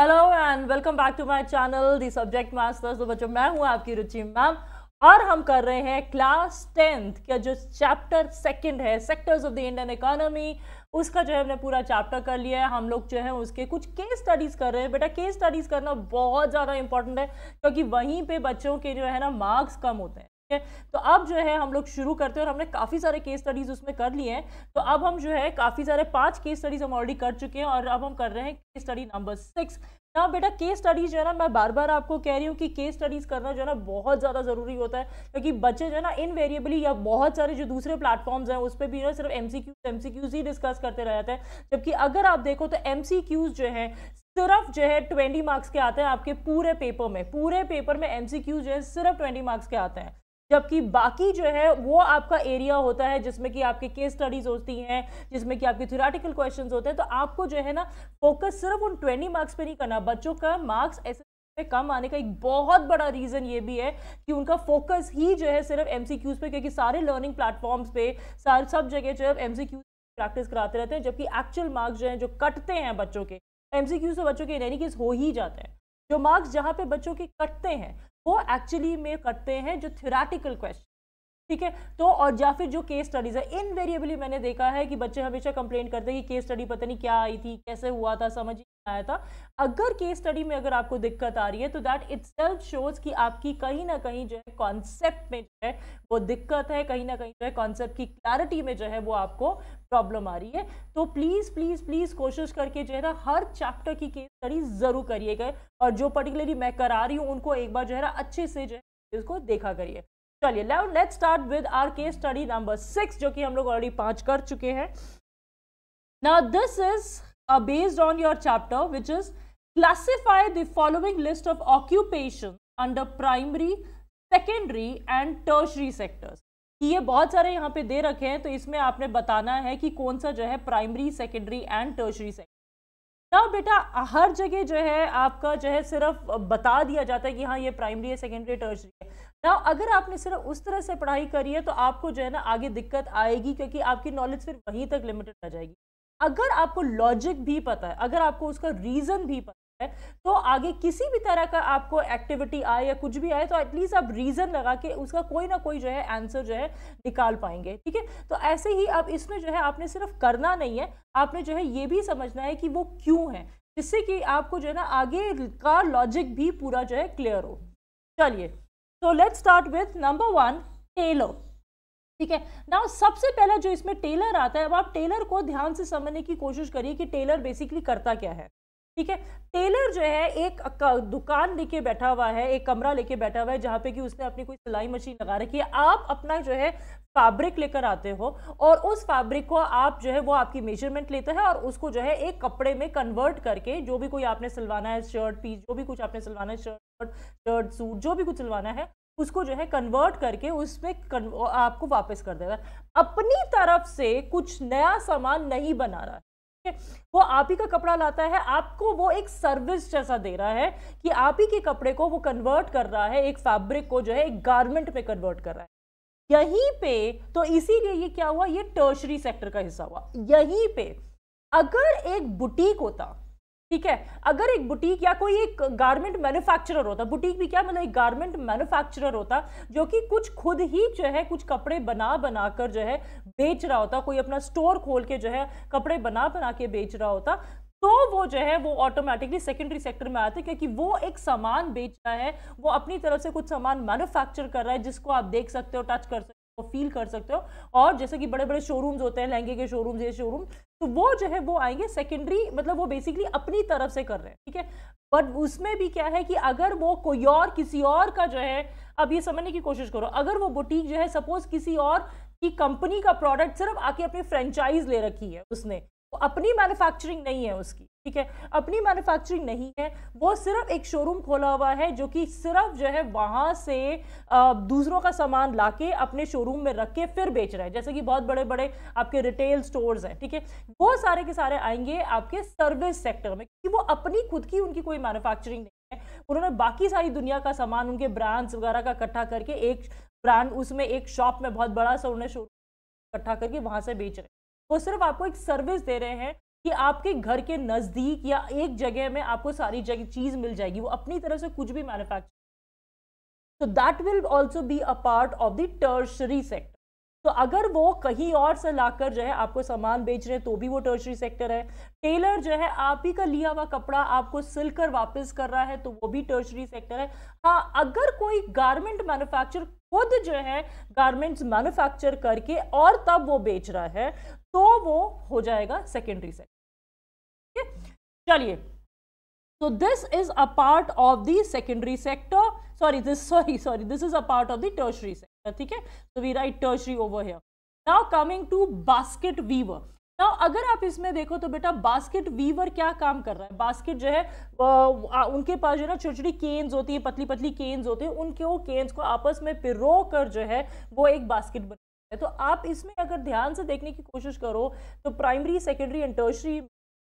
Hello and welcome back to my channel the subject masters तो बच्चों मैं हूँ आपकी रुचि मैम और हम कर रहे हैं क्लास टेंथ का जो चैप्टर सेकंड है sectors of the Indian economy उसका जो है हमने पूरा चैप्टर कर लिया है हम लोग जो है उसके कुछ केस स्टडीज़ कर रहे हैं बेटा केस स्टडीज़ करना बहुत ज़्यादा इंपॉर्टेंट है क्योंकि वहीं पर बच्चों के जो है ना मार्क्स कम होते हैं है तो अब जो है हम लोग शुरू करते हैं और हमने काफ़ी सारे केस स्टडीज़ उसमें कर लिए हैं तो अब हम जो है काफ़ी सारे पांच केस स्टडीज़ हम ऑलरेडी कर चुके हैं और अब हम कर रहे हैं केस स्टडी नंबर सिक्स ना बेटा केस स्टडीज़ जो है ना मैं बार बार आपको कह रही हूँ कि केस स्टडीज़ करना जो है ना बहुत ज़्यादा ज़रूरी होता है क्योंकि बच्चे जो है ना इनवेरिएबली या बहुत सारे जो दूसरे प्लेटफॉर्म्स हैं उस पर भी ना सिर्फ एम सी ही डिस्कस करते रह जाते हैं जबकि अगर आप देखो तो एम जो है सिर्फ जो है ट्वेंटी मार्क्स के आते हैं आपके पूरे पेपर में पूरे पेपर में एम जो है सिर्फ ट्वेंटी मार्क्स के आते हैं जबकि बाकी जो है वो आपका एरिया होता है जिसमें कि आपके केस स्टडीज होती हैं जिसमें कि आपके थ्योरेटिकल क्वेश्चन होते हैं तो आपको जो है ना फोकस सिर्फ उन ट्वेंटी मार्क्स पे नहीं करना बच्चों का मार्क्स ऐसे पे कम आने का एक बहुत बड़ा रीज़न ये भी है कि उनका फोकस ही जो है सिर्फ एम पे क्योंकि सारे लर्निंग प्लेटफॉर्म्स पे सारे सब जगह जो है एम प्रैक्टिस कराते रहते हैं जबकि एक्चुअल मार्क्स जो है जो कटते हैं बच्चों के एम से बच्चों के यानी केस हो ही जाते हैं जो मार्क्स जहाँ पे बच्चों के कटते हैं वो एक्चुअली में करते हैं जो थ्योरेटिकल क्वेश्चन ठीक है तो और या फिर जो केस स्टडीज है इनवेरिएबली मैंने देखा है कि बच्चे हमेशा कंप्लेन करते हैं कि केस स्टडी पता नहीं क्या आई थी कैसे हुआ था समझ आया था अगर केस स्टडी में अगर आपको दिक्कत आ रही है तो दैट इट सेल्फ शोज कि आपकी कहीं ना कहीं जो है कॉन्सेप्ट में जो है वो दिक्कत है कहीं ना कहीं जो है कॉन्सेप्ट की क्लैरिटी में जो है वो आपको प्रॉब्लम आ रही है तो प्लीज़ प्लीज़ प्लीज़ कोशिश करके जो है ना हर चैप्टर की केस स्टडी ज़रूर करिएगा और जो पर्टिकुलरली मैं करा रही हूँ उनको एक बार जो है ना अच्छे से जो है इसको देखा करिए चलिए let let start with our case study number six जो कि हम लोग ऑलरेडी पाँच कर चुके हैं now this is uh, based on your chapter which is classify the following list of occupations under primary secondary and tertiary sectors ये बहुत सारे यहाँ पे दे रखे हैं तो इसमें आपने बताना है कि कौन सा जो है primary secondary and tertiary sector ना बेटा हर जगह जो है आपका जो है सिर्फ बता दिया जाता है कि हाँ ये प्राइमरी है सेकेंडरी टर्शरी है ना अगर आपने सिर्फ उस तरह से पढ़ाई करी है तो आपको जो है ना आगे दिक्कत आएगी क्योंकि आपकी नॉलेज फिर वहीं तक लिमिटेड आ जाएगी अगर आपको लॉजिक भी पता है अगर आपको उसका रीज़न भी पता है तो आगे किसी भी तरह का आपको एक्टिविटी आए या कुछ भी आए तो एटलीस्ट आप रीज़न लगा के उसका कोई ना कोई जो है आंसर जो है निकाल पाएंगे ठीक है तो ऐसे ही अब इसमें जो है आपने सिर्फ करना नहीं है आपने जो है ये भी समझना है कि वो क्यों है जिससे कि आपको जो है ना आगे का लॉजिक भी पूरा जो है क्लियर हो चलिए तो let's start with number one tailor ठीक है नाउ सबसे पहला जो इसमें टेलर आता है अब आप टेलर को ध्यान से समझने की कोशिश करिए कि टेलर बेसिकली करता क्या है ठीक है टेलर जो है एक दुकान लेके बैठा हुआ है एक कमरा लेके बैठा हुआ है जहाँ पे कि उसने अपनी कोई सिलाई मशीन लगा रखी है आप अपना जो है फैब्रिक लेकर आते हो और उस फैब्रिक को आप जो है वो आपकी मेजरमेंट लेता है और उसको जो है एक कपड़े में कन्वर्ट करके जो भी कोई आपने सिलवाना है शर्ट पीस जो भी कुछ आपने सिलवाना है शर्ट शर्ट सूट जो भी कुछ सिलवाना है उसको जो है कन्वर्ट करके उसमें आपको वापस कर देगा अपनी तरफ से कुछ नया सामान नहीं बना रहा है वो आप ही का कपड़ा लाता है आपको वो एक सर्विस जैसा दे रहा है कि आप ही के कपड़े को वो कन्वर्ट कर रहा है एक फैब्रिक को जो है एक गारमेंट में कन्वर्ट कर रहा है यहीं पे तो इसीलिए ये क्या हुआ ये टर्शरी सेक्टर का हिस्सा हुआ यहीं पे अगर एक बुटीक होता ठीक है अगर एक बुटीक या कोई एक गारमेंट मैन्युफैक्चरर होता बुटीक भी क्या मतलब एक गारमेंट मैन्युफैक्चरर होता जो कि कुछ खुद ही जो है कुछ कपड़े बना बना कर जो है बेच रहा होता कोई अपना स्टोर खोल के जो है कपड़े बना बना के बेच रहा होता तो वो जो है वो ऑटोमेटिकली सेकेंडरी सेक्टर में आते क्योंकि वो एक सामान बेच रहा है वो अपनी तरफ से कुछ सामान मैनुफैक्चर कर रहा है जिसको आप देख सकते हो टच कर सकते फील कर सकते हो और जैसे कि बड़े बड़े शोरूम्स होते हैं लहंगे के शोरूम्स ये शोरूम तो वो जो है वो आएंगे सेकेंडरी मतलब वो बेसिकली अपनी तरफ से कर रहे हैं ठीक है बट उसमें भी क्या है कि अगर वो कोई और किसी और का जो है अब ये समझने की कोशिश करो अगर वो बुटीक जो है सपोज किसी और की कंपनी का प्रोडक्ट सिर्फ आके अपनी फ्रेंचाइज ले रखी है उसने वो अपनी मैन्युफैक्चरिंग नहीं है उसकी ठीक है अपनी मैन्युफैक्चरिंग नहीं है वो सिर्फ एक शोरूम खोला हुआ है जो कि सिर्फ जो है वहाँ से दूसरों का सामान ला अपने शोरूम में रख के फिर बेच रहा है जैसे कि बहुत बड़े बड़े आपके रिटेल स्टोर्स हैं ठीक है वो सारे के सारे आएंगे आपके सर्विस सेक्टर में क्योंकि वो अपनी खुद की उनकी कोई मैनुफैक्चरिंग नहीं है उन्होंने बाकी सारी दुनिया का सामान उनके ब्रांड्स वगैरह का इकट्ठा करके एक ब्रांड उसमें एक शॉप में बहुत बड़ा सा उन्हें शोरूम इकट्ठा करके वहाँ से बेच रहे हैं वो सिर्फ आपको एक सर्विस दे रहे हैं कि आपके घर के नज़दीक या एक जगह में आपको सारी जगह चीज़ मिल जाएगी वो अपनी तरफ से कुछ भी मैन्युफैक्चर तो that will also be a part of the tertiary sector तो अगर वो कहीं और से लाकर जो है आपको सामान बेच रहे हैं तो भी वो टर्शरी सेक्टर है टेलर जो है आप ही का लिया हुआ कपड़ा आपको सिलकर वापस कर रहा है तो वो भी टर्शरी सेक्टर है हाँ अगर कोई गारमेंट मैन्युफैक्चर खुद जो है गारमेंट्स मैन्युफैक्चर करके और तब वो बेच रहा है तो वो हो जाएगा सेकेंडरी सेक्टर चलिए तो this is a part of the secondary sector sorry this sorry sorry this is a part of the tertiary sector ठीक है so we write tertiary over here now coming to basket weaver now अगर आप इसमें देखो तो बेटा basket Weaver क्या काम कर रहा है बास्केट जो है उनके पास जो है ना छोटी छोटी केन्स होती है पतली पतली केन्स होते हैं उनके वो केन्स को आपस में पिरो कर जो है वो एक बास्केट बना तो आप इसमें अगर ध्यान से देखने की कोशिश करो तो primary secondary and tertiary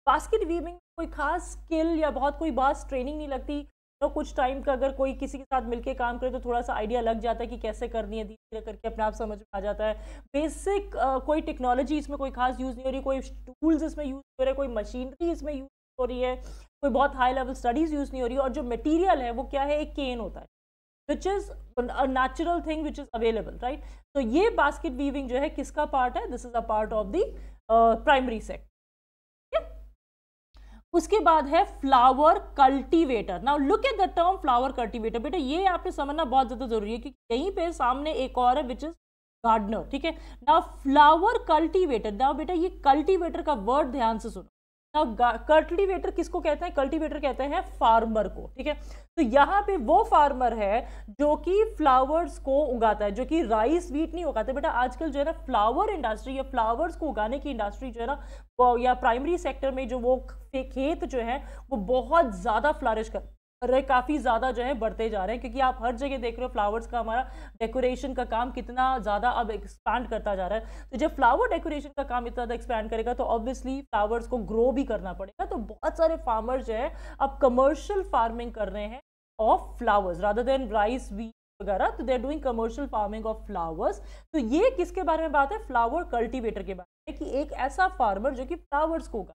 basket weaving कोई खास स्किल या बहुत कोई बास ट्रेनिंग नहीं लगती तो कुछ टाइम का अगर कोई किसी के साथ मिलके काम करे तो थोड़ा सा आइडिया लग जाता है कि कैसे करनी है धीरे धीरे करके अपने आप समझ में आ जाता है बेसिक uh, कोई टेक्नोलॉजी इसमें कोई खास यूज़ नहीं हो रही कोई टूल्स इसमें यूज़ हो रहे हैं कोई मशीनरी इसमें यूज़ हो रही है कोई बहुत हाई लेवल स्टडीज़ यूज़ नहीं हो रही है और जो मटीरियल है वो क्या है एक केन होता है which is natural thing which is available right तो ये बास्केट वीविंग जो है किसका पार्ट है this is a part of the primary sector उसके बाद है flower cultivator now look at the term flower cultivator बेटा ये आपने समझना बहुत ज़्यादा जरूरी है कि यहीं पे सामने एक और है विच इज़ गार्डनर ठीक है नाउ फ्लावर कल्टीवेटर नाउ बेटा ये कल्टीवेटर का वर्ड ध्यान से सुनो कल्टिवेटर किसको कहते हैं कल्टिवेटर कहते हैं फार्मर को ठीक है तो यहाँ पे वो फार्मर है जो कि फ्लावर्स को उगाता है जो कि राइस वीट नहीं उगाते बेटा आजकल जो है ना फ्लावर इंडस्ट्री या फ्लावर्स को उगाने की इंडस्ट्री जो है ना या प्राइमरी सेक्टर में जो वो खेत जो है वो बहुत ज़्यादा फ्लारिश कर काफ़ी ज़्यादा जो है बढ़ते जा रहे हैं क्योंकि आप हर जगह देख रहे हो फ्लावर्स का हमारा डेकोरेशन का काम कितना ज़्यादा अब एक्सपैंड करता जा रहा है तो जब फ्लावर डेकोरेशन का काम इतना ज़्यादा एक्सपैंड करेगा तो ऑब्वियसली फ्लावर्स को ग्रो भी करना पड़ेगा तो बहुत सारे फार्मर जो है अब कमर्शियल फार्मिंग कर रहे हैं of flowers rather than rice वी वगैरह तो they're doing commercial farming of flowers तो ये किसके बारे में बात है फ्लावर कल्टीवेटर के बारे में कि एक ऐसा फार्मर जो कि फ्लावर्स को उगा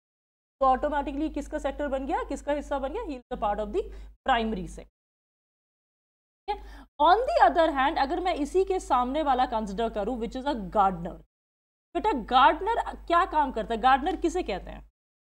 तो ऑटोमेटिकली किसका सेक्टर बन गया किसका हिस्सा बन गया he is the part of the primary sector on the other hand अगर मैं इसी के सामने वाला कंसिडर करूं विच इज अ गार्डनर बेटा गार्डनर क्या काम करता है गार्डनर किसे कहते हैं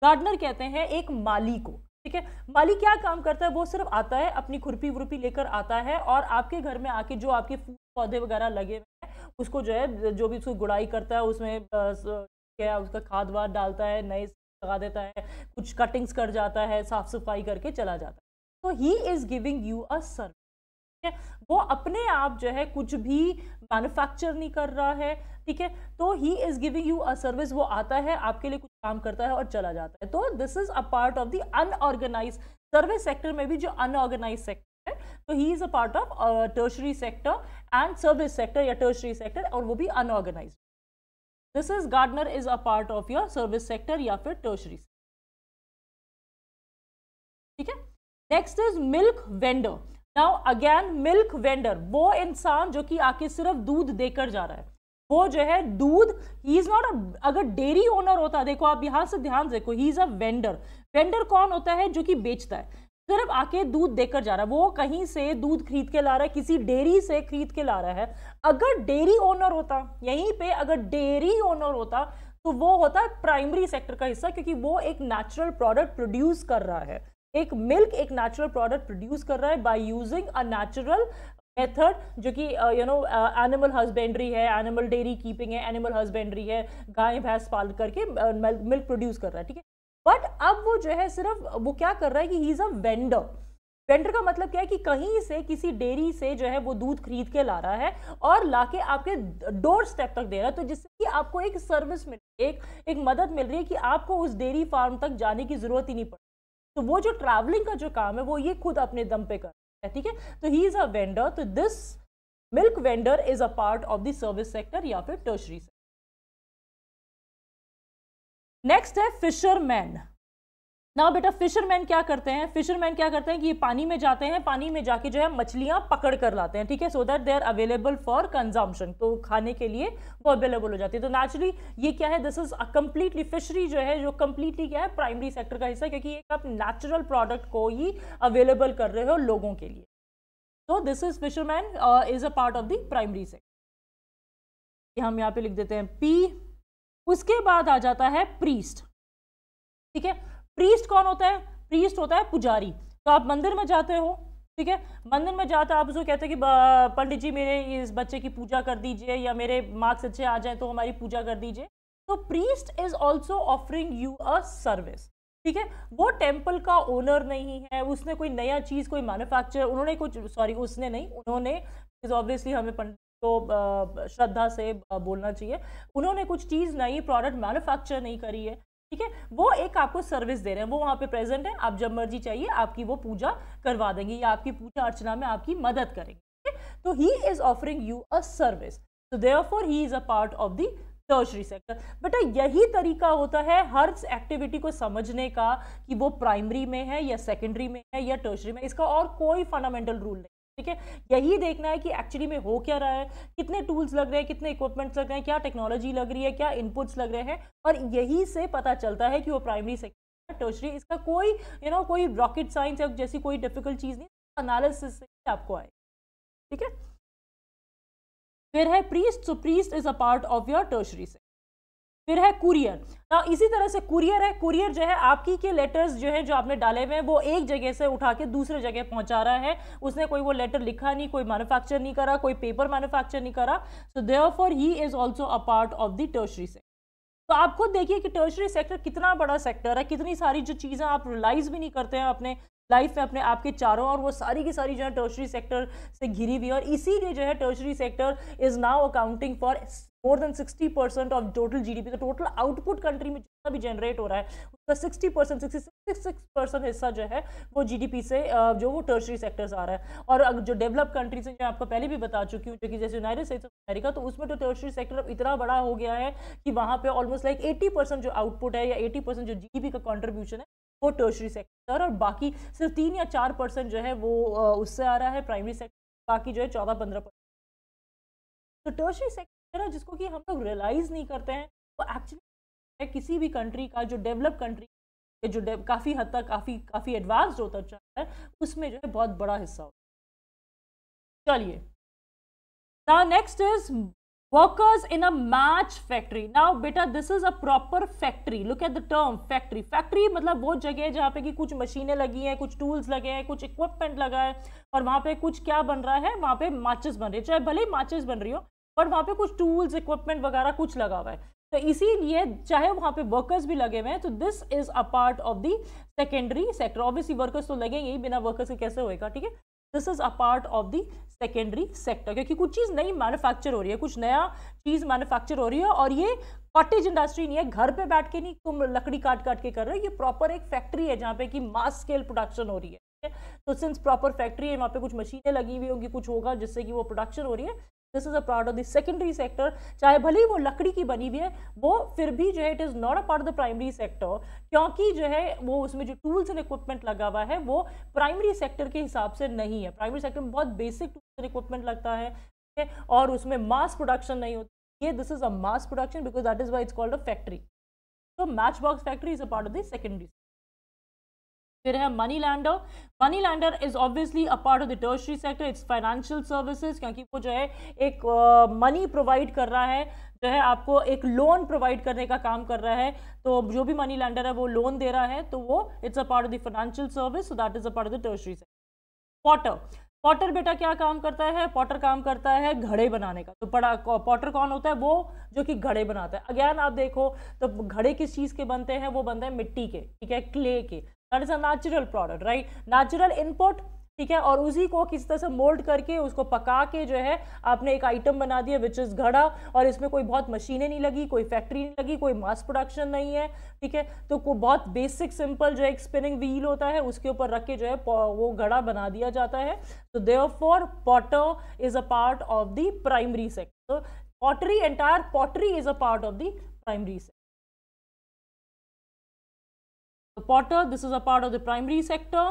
गार्डनर कहते हैं एक माली को ठीक है माली क्या काम करता है वो सिर्फ आता है अपनी खुरपी वुरपी लेकर आता है और आपके घर में आके जो आपके फूल पौधे वगैरह लगे हुए हैं उसको जो है जो भी उसको गुड़ाई करता है उसमें क्या उसका खाद वाद डालता है नए लगा देता है कुछ कटिंग्स कर जाता है साफ सफाई करके चला जाता है तो he is giving you a service वो अपने आप जो है कुछ भी मैन्युफैक्चर नहीं कर रहा है ठीक है तो he is giving you a service वो आता है आपके लिए कुछ काम करता है और चला जाता है तो this is a part of the unorganised service sector में भी जो अनऑर्गेनाइज सेक्टर है तो he is a part of tertiary sector and service sector या टर्शरी सेक्टर और वो भी unorganised research gardener is a part of your service sector या फिर टर्शरी ठीक है next is milk vendor now again milk vendor वो इंसान जो कि आके सिर्फ दूध देकर जा रहा है वो जो है दूध ही इज नॉट अगर डेयरी ओनर होता देखो आप यहां से ध्यान देखो he is a vendor vendor कौन होता है जो कि बेचता है सिर्फ आके दूध देकर जा रहा है वो कहीं से दूध खरीद के ला रहा है किसी डेयरी से खरीद के ला रहा है अगर डेयरी ओनर होता यहीं पे अगर डेयरी ओनर होता तो वो होता प्राइमरी सेक्टर का हिस्सा क्योंकि वो एक नेचुरल प्रोडक्ट प्रोड्यूस कर रहा है एक मिल्क एक नेचुरल प्रोडक्ट प्रोड्यूस कर रहा है by using a natural method जो कि यू नो एनिमल हस्बेंड्री है एनिमल डेयरी कीपिंग है एनिमल हस्बेंड्री है गाय भैंस पाल करके मिल्क uh, प्रोड्यूस कर रहा है ठीक है बट अब वो जो है सिर्फ वो क्या कर रहा है कि he is a vendor vendor का मतलब क्या है कि कहीं से किसी डेयरी से जो है वो दूध खरीद के ला रहा है और लाके आपके डोर स्टेप तक दे रहा है तो जिससे कि आपको एक सर्विस मिल एक एक मदद मिल रही है कि आपको उस डेयरी फार्म तक जाने की ज़रूरत ही नहीं पड़ती तो वो जो ट्रैवलिंग का जो काम है वो ये खुद अपने दम पे कर रहा है ठीक है तो ही इज़ अ वेंडर तो this milk vendor is a part of the service sector या फिर टर्शरी सेक्टर नेक्स्ट है फिशरमैन ना बेटा फिशरमैन क्या करते हैं फिशरमैन क्या करते हैं कि ये पानी में जाते हैं पानी में जाके जो है मछलियां पकड़ कर लाते हैं ठीक है so that they are available for consumption तो खाने के लिए वो अवेलेबल हो जाती है तो नेचुरली ये क्या है this is a completely fishery जो है जो कम्प्लीटली क्या है प्राइमरी सेक्टर का हिस्सा क्योंकि एक आप नेचुरल प्रोडक्ट को ही अवेलेबल कर रहे हो लोगों के लिए तो this is fisherman is a part of the primary sector हम यहाँ पे लिख देते हैं पी उसके बाद आ जाता है प्रीस्ट ठीक है प्रीस्ट कौन होता है प्रीस्ट होता है पुजारी तो आप मंदिर में जाते हो ठीक है मंदिर में जाते आप उसको कहते हैं कि पंडित जी मेरे इस बच्चे की पूजा कर दीजिए या मेरे मार्क्स अच्छे आ जाए तो हमारी पूजा कर दीजिए तो priest is also offering you a service ठीक है वो टेम्पल का ओनर नहीं है उसने कोई नया चीज़ कोई मैन्युफैक्चर उन्होंने कुछ सॉरी उसने नहीं उन्होंने ऑब्वियसली हमें पंडित तो श्रद्धा से बोलना चाहिए उन्होंने कुछ चीज़ नई प्रोडक्ट मैन्युफैक्चर नहीं करी है ठीक है वो एक आपको सर्विस दे रहे हैं वो वहाँ पे प्रेजेंट है आप जब मर्जी चाहिए आपकी वो पूजा करवा देंगे या आपकी पूजा अर्चना में आपकी मदद करेंगे तो he is offering you a service तो therefore he is a part of the tertiary sector बेटा यही तरीका होता है हर एक्टिविटी को समझने का कि वो प्राइमरी में है या सेकेंडरी में है या टर्शरी में इसका और कोई फंडामेंटल रूल नहीं ठीक है यही देखना है कि एक्चुअली में हो क्या रहा है कितने टूल्स लग रहे हैं कितने इक्विपमेंट्स लग रहे हैं क्या टेक्नोलॉजी लग रही है क्या इनपुट्स लग रहे हैं और यही से पता चलता है कि वो प्राइमरी सेक्टर टर्शरी इसका कोई यू नो कोई रॉकेट साइंस या जैसी कोई डिफिकल्ट चीज़ नहीं अनालिसिस से ही आपको आए ठीक है फिर है priest so priest is a part of your tertiary से फिर है कुरियर ना इसी तरह से कुरियर है कुरियर जो है आपकी के लेटर्स जो है जो आपने डाले हुए हैं वो एक जगह से उठा के दूसरे जगह पहुंचा रहा है उसने कोई वो लेटर लिखा नहीं कोई मैन्युफैक्चर नहीं करा कोई पेपर मैन्युफैक्चर नहीं करा so therefore he is also a part of the tertiary sector तो आप खुद देखिए कि टर्शरी सेक्टर कितना बड़ा सेक्टर है कितनी सारी जो चीज़ें आप रिलाइज भी नहीं करते हैं अपने लाइफ में अपने आपके चारों और वो सारी की सारी जो है टर्शरी सेक्टर से घिरी हुई है और इसीलिए जो है tertiary sector is now accounting for more than sixty percent of total G D तो टोटल आउटपुट कंट्री में जितना भी जनरेट हो रहा है उसका सिक्सटी परसेंट सिक्सटी परसेंट हिस्सा जो है वो जी डी पी से जो वो टर्सरी सेक्टर्स आ रहा है और जो डेवलप कंट्रीज हैं मैं आपको पहले भी बता चुकी हूँ जो कि जैसे यूनाइटेड स्टेट्स ऑफ अमेरिका तो उसमें तो टर्सरी सेक्टर इतना बड़ा हो गया है कि वहाँ पर ऑलमोस्ट लाइक एटी जो आउटपुट है या एटी जो जी डी पी का कॉन्ट्रीब्यूशन है वो टर्सरी सेक्टर और बाकी सिर्फ तीन या चार परसेंट जो है वो उससे आ रहा है प्राइमरी सेक्टर बाकी जो है चौदह पंद्रह परसेंट तो टर्सरी सेक्टर है ना जिसको कि हम लोग रियलाइज़ नहीं करते हैं वो तो एक्चुअली किसी भी कंट्री का जो डेवलप कंट्री जो काफ़ी हद तक काफ़ी काफ़ी एडवांस्ड होता चल रहा है उसमें जो है बहुत बड़ा हिस्सा होता है चलिए ना next is workers in a match factory now बेटा this is a proper factory look at the term factory factory मतलब वो जगह है जहाँ पे कि कुछ मशीनें लगी हैं कुछ टूल्स लगे हैं कुछ इक्विपमेंट लगा है और वहाँ पे कुछ क्या बन रहा है वहाँ पे माचिस बन रही है चाहे भले ही माचिस बन रही हो बट वहाँ पे कुछ टूल्स इक्विपमेंट वगैरह कुछ लगा हुआ है तो इसीलिए चाहे वहाँ पे वर्कर्स भी लगे हुए हैं तो this is a part of the secondary sector obviously workers तो लगेंगे ही बिना वर्कर्स के कैसे होएगा ठीक है this is a part of the secondary sector क्योंकि कुछ चीज़ नई मैन्युफैक्चर हो रही है कुछ नया चीज़ मैन्युफैक्चर हो रही है और ये कॉटेज इंडस्ट्री नहीं है घर पे बैठ के नहीं तुम लकड़ी काट काट के कर रहे हो ये प्रॉपर एक फैक्ट्री है जहाँ पे कि मास स्केल प्रोडक्शन हो रही है तो सिंस प्रॉपर फैक्ट्री है वहाँ पे कुछ मशीनें लगी हुई होंगी कुछ होगा जिससे कि वो प्रोडक्शन हो रही है this is a part of the secondary sector चाहे भले ही वो लकड़ी की बनी हुई है वो फिर भी जो है it is not a part of the primary sector क्योंकि जो है वो उसमें जो टूल्स एंड इक्विपमेंट लगा हुआ है वो प्राइमरी सेक्टर के हिसाब से नहीं है प्राइमरी सेक्टर में बहुत बेसिक टूल्स एंड इक्विपमेंट लगता है और उसमें मास प्रोडक्शन नहीं होती ये this is a mass production because that is why it's called a factory तो match box factory is a part of the secondary फिर है money lender money lender is obviously a part of the tertiary sector it's financial services क्योंकि वो जो है एक money uh, provide कर रहा है जो है आपको एक लोन प्रोवाइड करने का काम कर रहा है तो जो भी मनी लैंडर है वो लोन दे रहा है तो वो it's a part of the financial service so that is a part of the tertiary sector potter potter बेटा क्या काम करता है पॉटर काम करता है घड़े बनाने का तो पड़ा पॉटर कौन होता है वो जो कि घड़े बनाता है अगेन आप देखो तो घड़े किस चीज़ के बनते हैं वो बनते हैं मिट्टी के ठीक है क्ले के that is a natural product right natural input ठीक है और उसी को किस तरह से मोल्ड करके उसको पका के जो है आपने एक आइटम बना दिया विच इज़ घड़ा और इसमें कोई बहुत मशीनें नहीं लगी कोई फैक्ट्री नहीं लगी कोई मास प्रोडक्शन नहीं है ठीक है तो को बहुत बेसिक सिंपल जो है एक स्पिनिंग व्हील होता है उसके ऊपर रख के जो है वो घड़ा बना दिया जाता है तो therefore potter is a part of the primary sector pottery entire pottery is a part of the primary sector the potter this is a part of the primary sector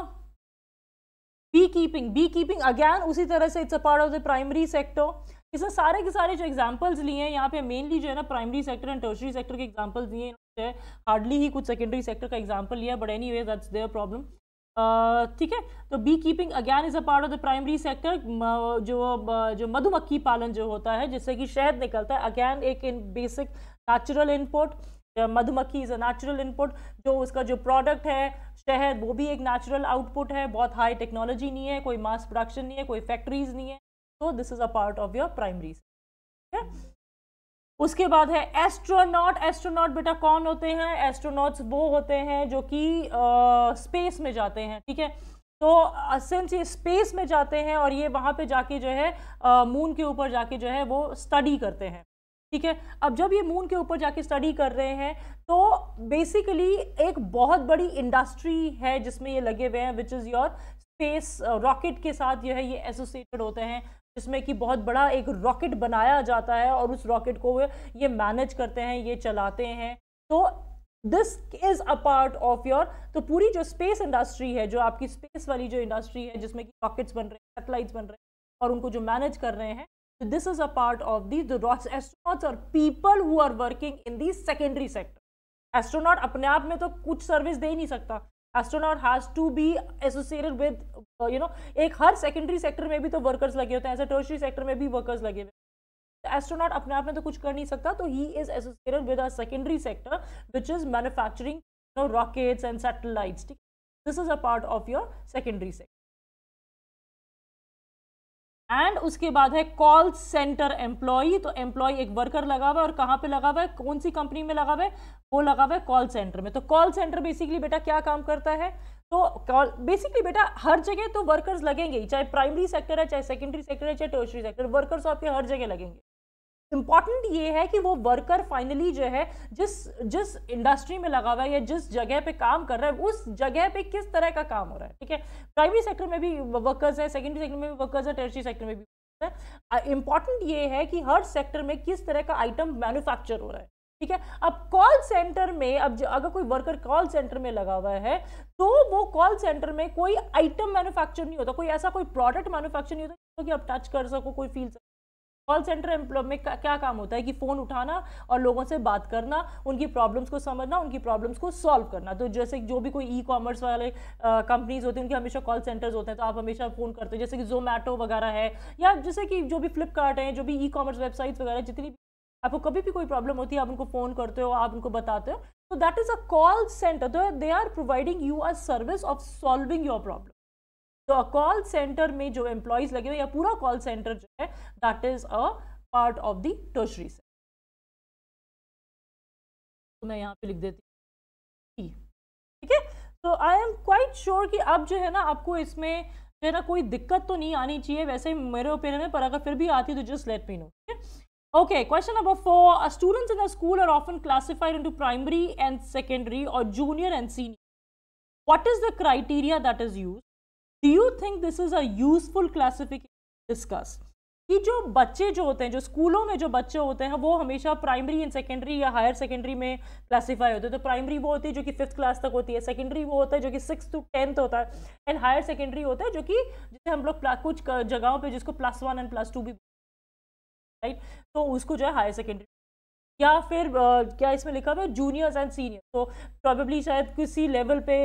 beekeeping beekeeping again उसी तरह से it's a part of the primary sector इसमें सारे के सारे जो examples लिए हैं यहाँ पे मेनली जो है ना primary sector and tertiary sector के एग्जाम्पल्स दिए हैं हार्डली ही कुछ सेकेंडरी सेक्टर का एग्जाम्पल लिया but anyway that's their problem ठीक है तो beekeeping again is a part of the primary sector जो जो मधुमक्खी पालन जो होता है जिससे कि शहद निकलता है अगैन एक इन बेसिक नेचुरल इनपुट मधुमक्खी इज़ अ नेचुरल इनपुट जो उसका जो प्रोडक्ट है शहद वो भी एक नेचुरल आउटपुट है बहुत हाई टेक्नोलॉजी नहीं है कोई मास प्रोडक्शन नहीं है कोई फैक्ट्रीज नहीं है तो this is a part of your primary ठीक है उसके बाद है एस्ट्रोनॉट एस्ट्रोनॉट बेटा कौन होते हैं एस्ट्रोनॉट्स वो होते हैं जो कि स्पेस में जाते हैं ठीक है तो सिंस ये स्पेस में जाते हैं और ये वहाँ पे जाके जो है मून के ऊपर जाके जो है वो स्टडी करते हैं ठीक है अब जब ये मून के ऊपर जाके स्टडी कर रहे हैं तो बेसिकली एक बहुत बड़ी इंडस्ट्री है जिसमें ये लगे हुए हैं which is your space rocket के साथ जो है ये एसोसिएटेड होते हैं जिसमें कि बहुत बड़ा एक रॉकेट बनाया जाता है और उस रॉकेट को ये मैनेज करते हैं ये चलाते हैं तो this is a part of your तो पूरी जो स्पेस इंडस्ट्री है जो आपकी स्पेस वाली जो इंडस्ट्री है जिसमें कि रॉकेट्स बन रहे हैं सेटेलाइट्स बन रहे हैं और उनको जो मैनेज कर रहे हैं So this is a part of the, the astronauts or people who are working in the secondary sector. Astronaut अपने आप में तो कुछ सर्विस दे ही नहीं सकता astronaut has to be associated with you know एक हर सेकेंडरी सेक्टर में भी तो वर्कर्स लगे होते हैं ऐसे टर्शरी सेक्टर में भी वर्कर्स लगे हुए एस्ट्रोनॉट तो अपने आप में तो कुछ कर नहीं सकता तो he is associated with a secondary sector which is manufacturing rockets and satellites ठीक this is a part of your secondary sector and उसके बाद है कॉल सेंटर एम्प्लॉई तो एम्प्लॉय एक वर्कर लगा हुआ है और कहाँ पे लगा हुआ है कौन सी कंपनी में लगा हुआ है वो लगा हुआ है कॉल सेंटर में तो कॉल सेंटर बेसिकली बेटा क्या काम करता है तो कॉल बेसिकली बेटा हर जगह तो वर्कर्स लगेंगे ही चाहे प्राइमरी सेक्टर है चाहे सेकेंडरी सेक्टर है चाहे टर्सरी सेक्टर वर्कर्स आपके हर जगह लगेंगे इम्पॉर्टेंट ये है कि वो वर्कर फाइनली जो है जिस जिस इंडस्ट्री में लगा हुआ है या जिस जगह पे काम कर रहा है उस जगह पे किस तरह का काम हो रहा है ठीक है प्राइमरी सेक्टर में भी वर्कर्स है सेकेंडरी सेक्टर में भी वर्कर्स है टर्सरी सेक्टर में भी इम्पॉर्टेंट uh, ये है कि हर सेक्टर में किस तरह का आइटम मैन्युफैक्चर हो रहा है ठीक है अब कॉल सेंटर में अब अगर कोई वर्कर कॉल सेंटर में लगा हुआ है तो वो कॉल सेंटर में कोई आइटम मैन्युफैक्चर नहीं होता कोई ऐसा कोई प्रोडक्ट मैन्युफैक्चर नहीं होता जिसको कि आप टच कर सको कोई फील कॉल सेंटर एम्प्लॉय में क्या काम होता है कि फ़ोन उठाना और लोगों से बात करना उनकी प्रॉब्लम्स को समझना उनकी प्रॉब्लम्स को सॉल्व करना तो जैसे जो भी कोई ई कॉमर्स वाले कंपनीज होती हैं उनके हमेशा कॉल सेंटर्स होते हैं तो आप हमेशा फ़ोन करते हो जैसे कि जोमेटो वगैरह है या जैसे कि जो भी फ्लिपकार्ट है जो भी ई कॉमर्स वेबसाइट्स वगैरह जितनी आपको कभी भी कोई प्रॉब्लम होती है आप उनको फ़ोन करते हो आप उनको बताते हो तो that is a call centre तो they are providing you our service of solving your problem तो कॉल सेंटर में जो एम्प्लॉयज़ लगे हुए या पूरा कॉल सेंटर जो है that is a part of the tertiary तो मैं यहाँ पे लिख देती हूँ e. ठीक है तो आई एम क्वाइट श्योर कि अब जो है ना आपको इसमें जो है ना कोई दिक्कत तो नहीं आनी चाहिए वैसे मेरे ओपिनियन में पर अगर फिर भी आती है तो जस्ट लेट मी नो ठीक है Okay, question number four. Students in a school are often classified into primary and secondary or junior and senior. What is the criteria that is used? Do you think this is a useful classification discuss कि जो बच्चे जो होते हैं जो स्कूलों में जो बच्चे होते हैं वो हमेशा प्राइमरी एंड सेकेंडरी या हायर सेकेंडरी में क्लासीफाई होते हैं तो प्राइमरी वो होती है जो कि फिफ्थ क्लास तक होती है सेकेंडरी वो होता है जो कि सिक्स टू टेंथ होता है एंड हायर सेकेंडरी होता है जो कि जिसे हम लोग कुछ जगहों पे जिसको plus one and plus two भी राइट तो उसको जो है हायर सेकेंडरी या फिर आ, क्या इसमें लिखा हुआ है जूनियर्स एंड सीनियर तो प्रॉबेबली शायद किसी लेवल पे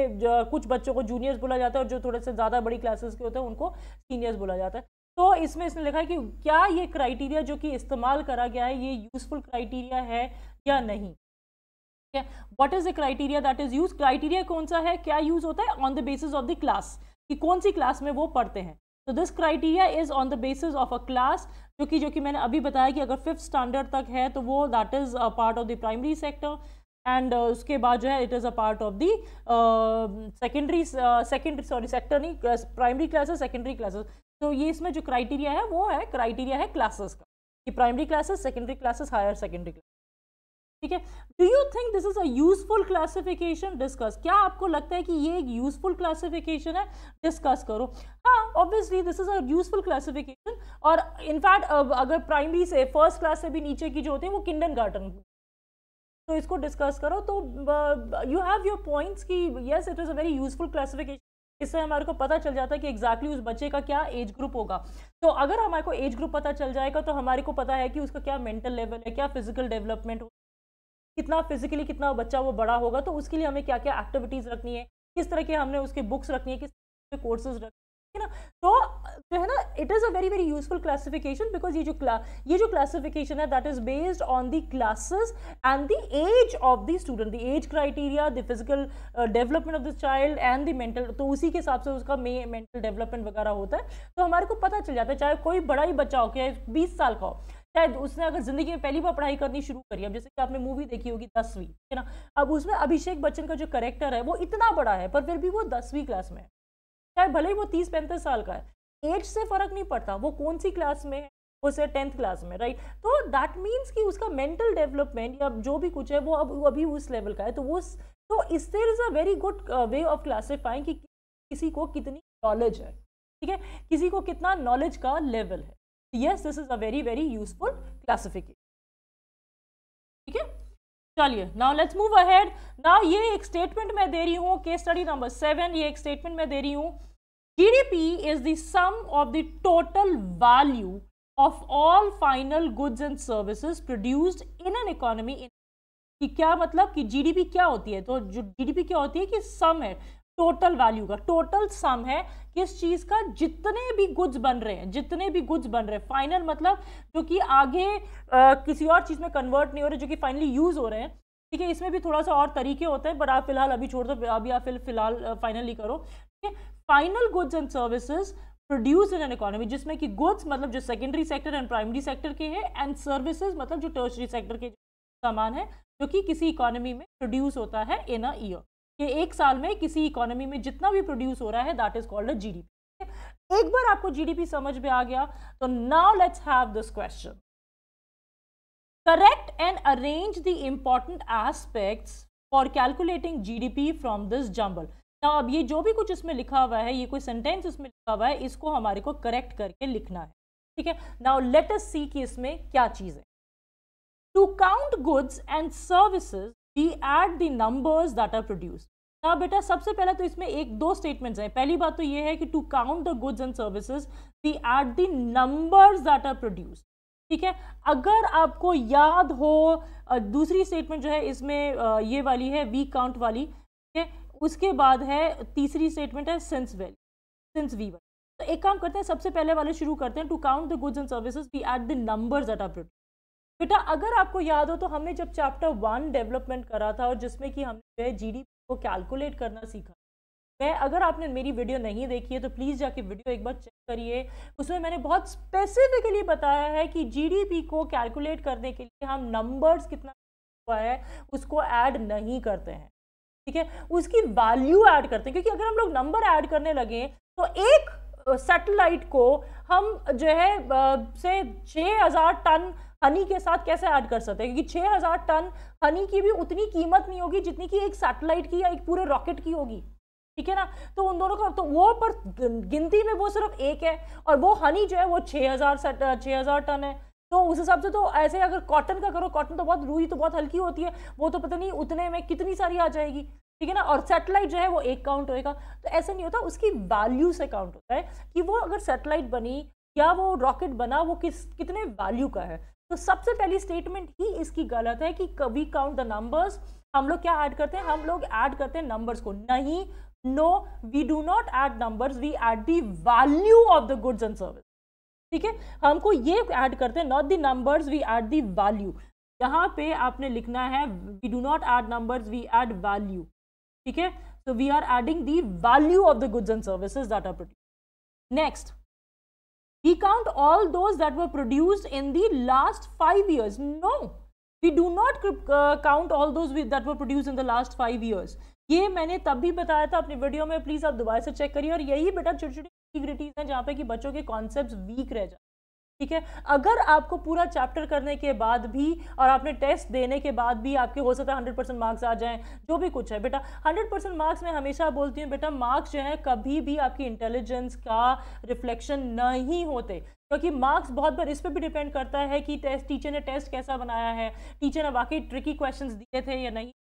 कुछ बच्चों को जूनियर्स बोला जाता है और जो थोड़े से ज़्यादा बड़ी क्लासेस के होते हैं उनको सीनियर्स बोला जाता है तो इसमें इसने लिखा है कि क्या ये क्राइटेरिया जो कि इस्तेमाल करा गया है ये यूजफुल क्राइटेरिया है या नहीं ठीक है is the criteria that is use criteria कौन सा है क्या यूज होता है on the basis of the class कि कौन सी क्लास में वो पढ़ते हैं तो this criteria is on the basis of a class क्योंकि जो कि मैंने अभी बताया कि अगर फिफ्थ स्टैंडर्ड तक है तो वो that is a part of the primary sector and उसके बाद जो है it is a part of the secondary secondary sorry sector नहीं प्राइमरी क्लासेस सेकेंडरी क्लासेस तो ये इसमें जो क्राइटेरिया है वो है क्राइटेरिया है क्लासेस का कि primary classes secondary classes higher secondary ठीक है do you think this is a useful classification discuss क्या आपको लगता है कि ये एक यूजफुल क्लासिफिकेशन है डिस्कस करो हाँ obviously this is a useful classification और इनफैक्ट अगर प्राइमरी से फर्स्ट क्लास से भी नीचे की जो होती है वो किंडन गार्डन तो इसको डिस्कस करो तो यू हैव योर पॉइंट्स कि yes it is a very useful classification इससे हमारे को पता चल जाता है कि एग्जैक्टली exactly उस बच्चे का क्या एज ग्रुप होगा तो अगर हमारे को एज ग्रुप पता चल जाएगा तो हमारे को पता है कि उसका क्या मेंटल लेवल है क्या फिजिकल डेवलपमेंट कितना फिजिकली कितना बच्चा वो बड़ा होगा तो उसके लिए हमें क्या क्या एक्टिविटीज़ रखनी है किस तरह के हमने उसके बुक्स रखनी है किस तरह के कोर्सेज रखने है ना तो जो है ना it is a very very useful classification because ये जो क्ला ये जो क्लासिफिकेशन है that is based on the classes and the age of the student the age criteria the physical development of the child and the mental तो उसी के हिसाब से उसका मेंटल डेवलपमेंट वगैरह होता है तो हमारे को पता चल जाता है चाहे कोई बड़ा ही बच्चा हो क्या बीस साल का हो शायद उसने अगर जिंदगी में पहली बार पढ़ाई करनी शुरू करी अब जैसे कि आपने मूवी देखी होगी दसवीं है ना अब उसमें अभिषेक बच्चन का जो करेक्टर है वो इतना बड़ा है पर फिर भी वो दसवीं क्लास में है चाहे भले ही वो तीस पैंतीस साल का है एज से फर्क नहीं पड़ता वो कौन सी क्लास में है वो से टेंथ क्लास में राइट तो दैट मीन्स कि उसका मेंटल डेवलपमेंट या जो भी कुछ है वो अब अभी उस लेवल का है तो वो तो इस there is a very good way of classifying कि किसी को कितनी नॉलेज है ठीक है किसी को कितना नॉलेज का लेवल है yes this is a very very useful classification ठीक है चलिए now let's move ahead now ये एक स्टेटमेंट मैं दे रही हूँ केस स्टडी नंबर सेवन ये एक स्टेटमेंट मैं दे रही हूँ GDP is the sum of the total value of all final goods and services produced in an economy in क्या मतलब कि जीडीपी क्या होती है तो जो जीडीपी क्या होती है कि सम है टोटल वैल्यू का टोटल सम है किस चीज़ का जितने भी गुड्स बन रहे हैं जितने भी गुड्स बन रहे हैं फाइनल मतलब जो कि आगे आ, किसी और चीज़ में कन्वर्ट नहीं हो रहे जो कि फाइनली यूज़ हो रहे हैं ठीक है इसमें भी थोड़ा सा और तरीके होते हैं बट आप फिलहाल अभी छोड़ दो अभी आप फिलहाल फाइनली करो ठीक है final goods and services produce in an economy जिसमें कि गुड्स मतलब जो secondary sector and primary sector के हैं एंड सर्विसेज मतलब जो टर्सरी सेक्टर के सामान है जो कि किसी इकोनॉमी में प्रोड्यूस होता है इन अ ईयर कि एक साल में किसी इकोनॉमी में जितना भी प्रोड्यूस हो रहा है that is called a GDP एक बार आपको जीडीपी समझ में आ गया तो now let's have this question correct and arrange the important aspects for calculating GDP from this jumble अब ये जो भी कुछ इसमें लिखा हुआ है ये कोई सेंटेंस इसमें लिखा हुआ है इसको हमारे को करेक्ट करके लिखना है ठीक है नाउ लेट अस सी कि इसमें क्या चीज़ है to count goods and services we add the numbers that are produce ना बेटा सबसे पहले तो इसमें एक दो स्टेटमेंट्स हैं पहली बात तो ये है कि to count the goods and services we add the numbers that are produce ठीक है अगर आपको याद हो दूसरी स्टेटमेंट जो है इसमें ये वाली है वी काउंट वाली ठीक है उसके बाद है तीसरी स्टेटमेंट है since value since we value तो एक काम करते हैं सबसे पहले वाले शुरू करते हैं to count the goods and services we add the numbers that are produce बेटा अगर आपको याद हो तो हमने जब चैप्टर वन डेवलपमेंट करा था और जिसमें कि हमने जो है जी को कैलकुलेट करना सीखा मैं अगर आपने मेरी वीडियो नहीं देखी है तो प्लीज़ जाके वीडियो एक बार चेक करिए उसमें मैंने बहुत स्पेसिफिकली बताया है कि जीडीपी को कैलकुलेट करने के लिए हम नंबर्स कितना हुआ है उसको ऐड नहीं करते हैं ठीक है उसकी वैल्यू ऐड करते हैं क्योंकि अगर हम लोग नंबर ऐड करने लगे तो एक सेटेलाइट को हम जो है से हज़ार टन हनी के साथ कैसे ऐड कर सकते हैं क्योंकि हज़ार टन हनी की भी उतनी कीमत नहीं होगी जितनी की एक सैटेलाइट की या एक पूरे रॉकेट की होगी ठीक है ना तो उन दोनों का तो वो पर गिनती में वो सिर्फ एक है और वो हनी जो है वो छः हज़ार छः हज़ार टन है तो उस हिसाब से तो ऐसे अगर कॉटन का करो कॉटन तो बहुत रूई तो बहुत हल्की होती है वो तो पता नहीं उतने में कितनी सारी आ जाएगी ठीक है ना और सैटेलाइट जो है वो एक काउंट होएगा तो ऐसा नहीं होता उसकी वैल्यू से काउंट होता है कि वो अगर सैटेलाइट बनी या वो रॉकेट बना वो किस कितने वैल्यू का है तो सबसे पहली स्टेटमेंट ही इसकी गलत है कि वी काउंट द नंबर्स हम लोग क्या ऐड करते हैं हम लोग ऐड करते हैं नंबर्स को नहीं no we do not add numbers we add the value of the goods and service ठीक है हमको ये ऐड करते हैं not the numbers we add the value यहाँ पे आपने लिखना है we do not add numbers we add value ठीक है so we are adding the value of the goods and services that are produce next he count all those that were produced in the last 5 years. No, we do not uh, count all those with, that were produced in the last 5 years. ye maine tab bhi bataya tha apni video mein please aap dobara se check kariye aur yahi beta chhot chhot integrities hain jahan pe ki bachcho ke concepts weak reh jaye ठीक है अगर आपको पूरा chapter करने के बाद भी और आपने टेस्ट देने के बाद भी आपके हो सकता है हंड्रेड परसेंट मार्क्स आ जाएं जो भी कुछ है बेटा हंड्रेड परसेंट मार्क्स मैं हमेशा बोलती हूँ बेटा मार्क्स जो है कभी भी आपकी इंटेलिजेंस का रिफ्लेक्शन नहीं होते क्योंकि मार्क्स बहुत बार इस पर भी डिपेंड करता है कि टेस्ट टीचर ने टेस्ट कैसा बनाया है टीचर ने वाकई ट्रिकी क्वेश्चन दिए थे या नहीं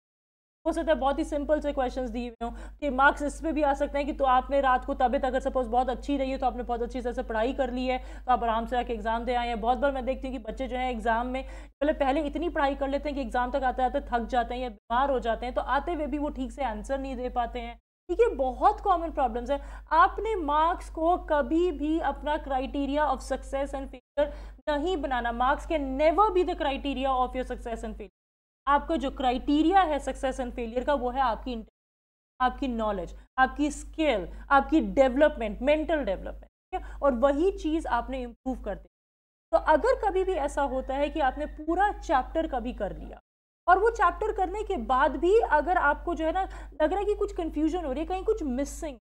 हो सकता है बहुत ही सिंपल से क्वेश्चंस दिए हुए हों कि मार्क्स इस पर भी आ सकते हैं कि तो आपने रात को तबियत अगर सपोज बहुत अच्छी रही है तो आपने बहुत अच्छी तरह से पढ़ाई कर ली है तो आप आराम से आके एग्ज़ाम दे आए हैं बहुत बार मैं देखती हूँ कि बच्चे जो है एग्ज़ाम में पहले मतलब पहले इतनी पढ़ाई कर लेते हैं कि एग्ज़ाम तक आते आते थक जाते हैं या बीमार हो जाते हैं तो आते हुए भी वो ठीक से आंसर नहीं दे पाते हैं ठीक है बहुत कॉमन प्रॉब्लम्स है आपने मार्क्स को कभी भी अपना criteria of success and failure नहीं बनाना मार्क्स के never be the criteria of your success and failure आपका जो क्राइटेरिया है सक्सेस एंड फेलियर का वो है आपकी आपकी नॉलेज आपकी स्किल आपकी डेवलपमेंट मेंटल डेवलपमेंट ठीक है और वही चीज़ आपने इम्प्रूव कर दी तो अगर कभी भी ऐसा होता है कि आपने पूरा चैप्टर कभी कर लिया और वो चैप्टर करने के बाद भी अगर आपको जो है ना लग रहा है कि कुछ कन्फ्यूजन हो रही है कहीं कुछ मिसिंग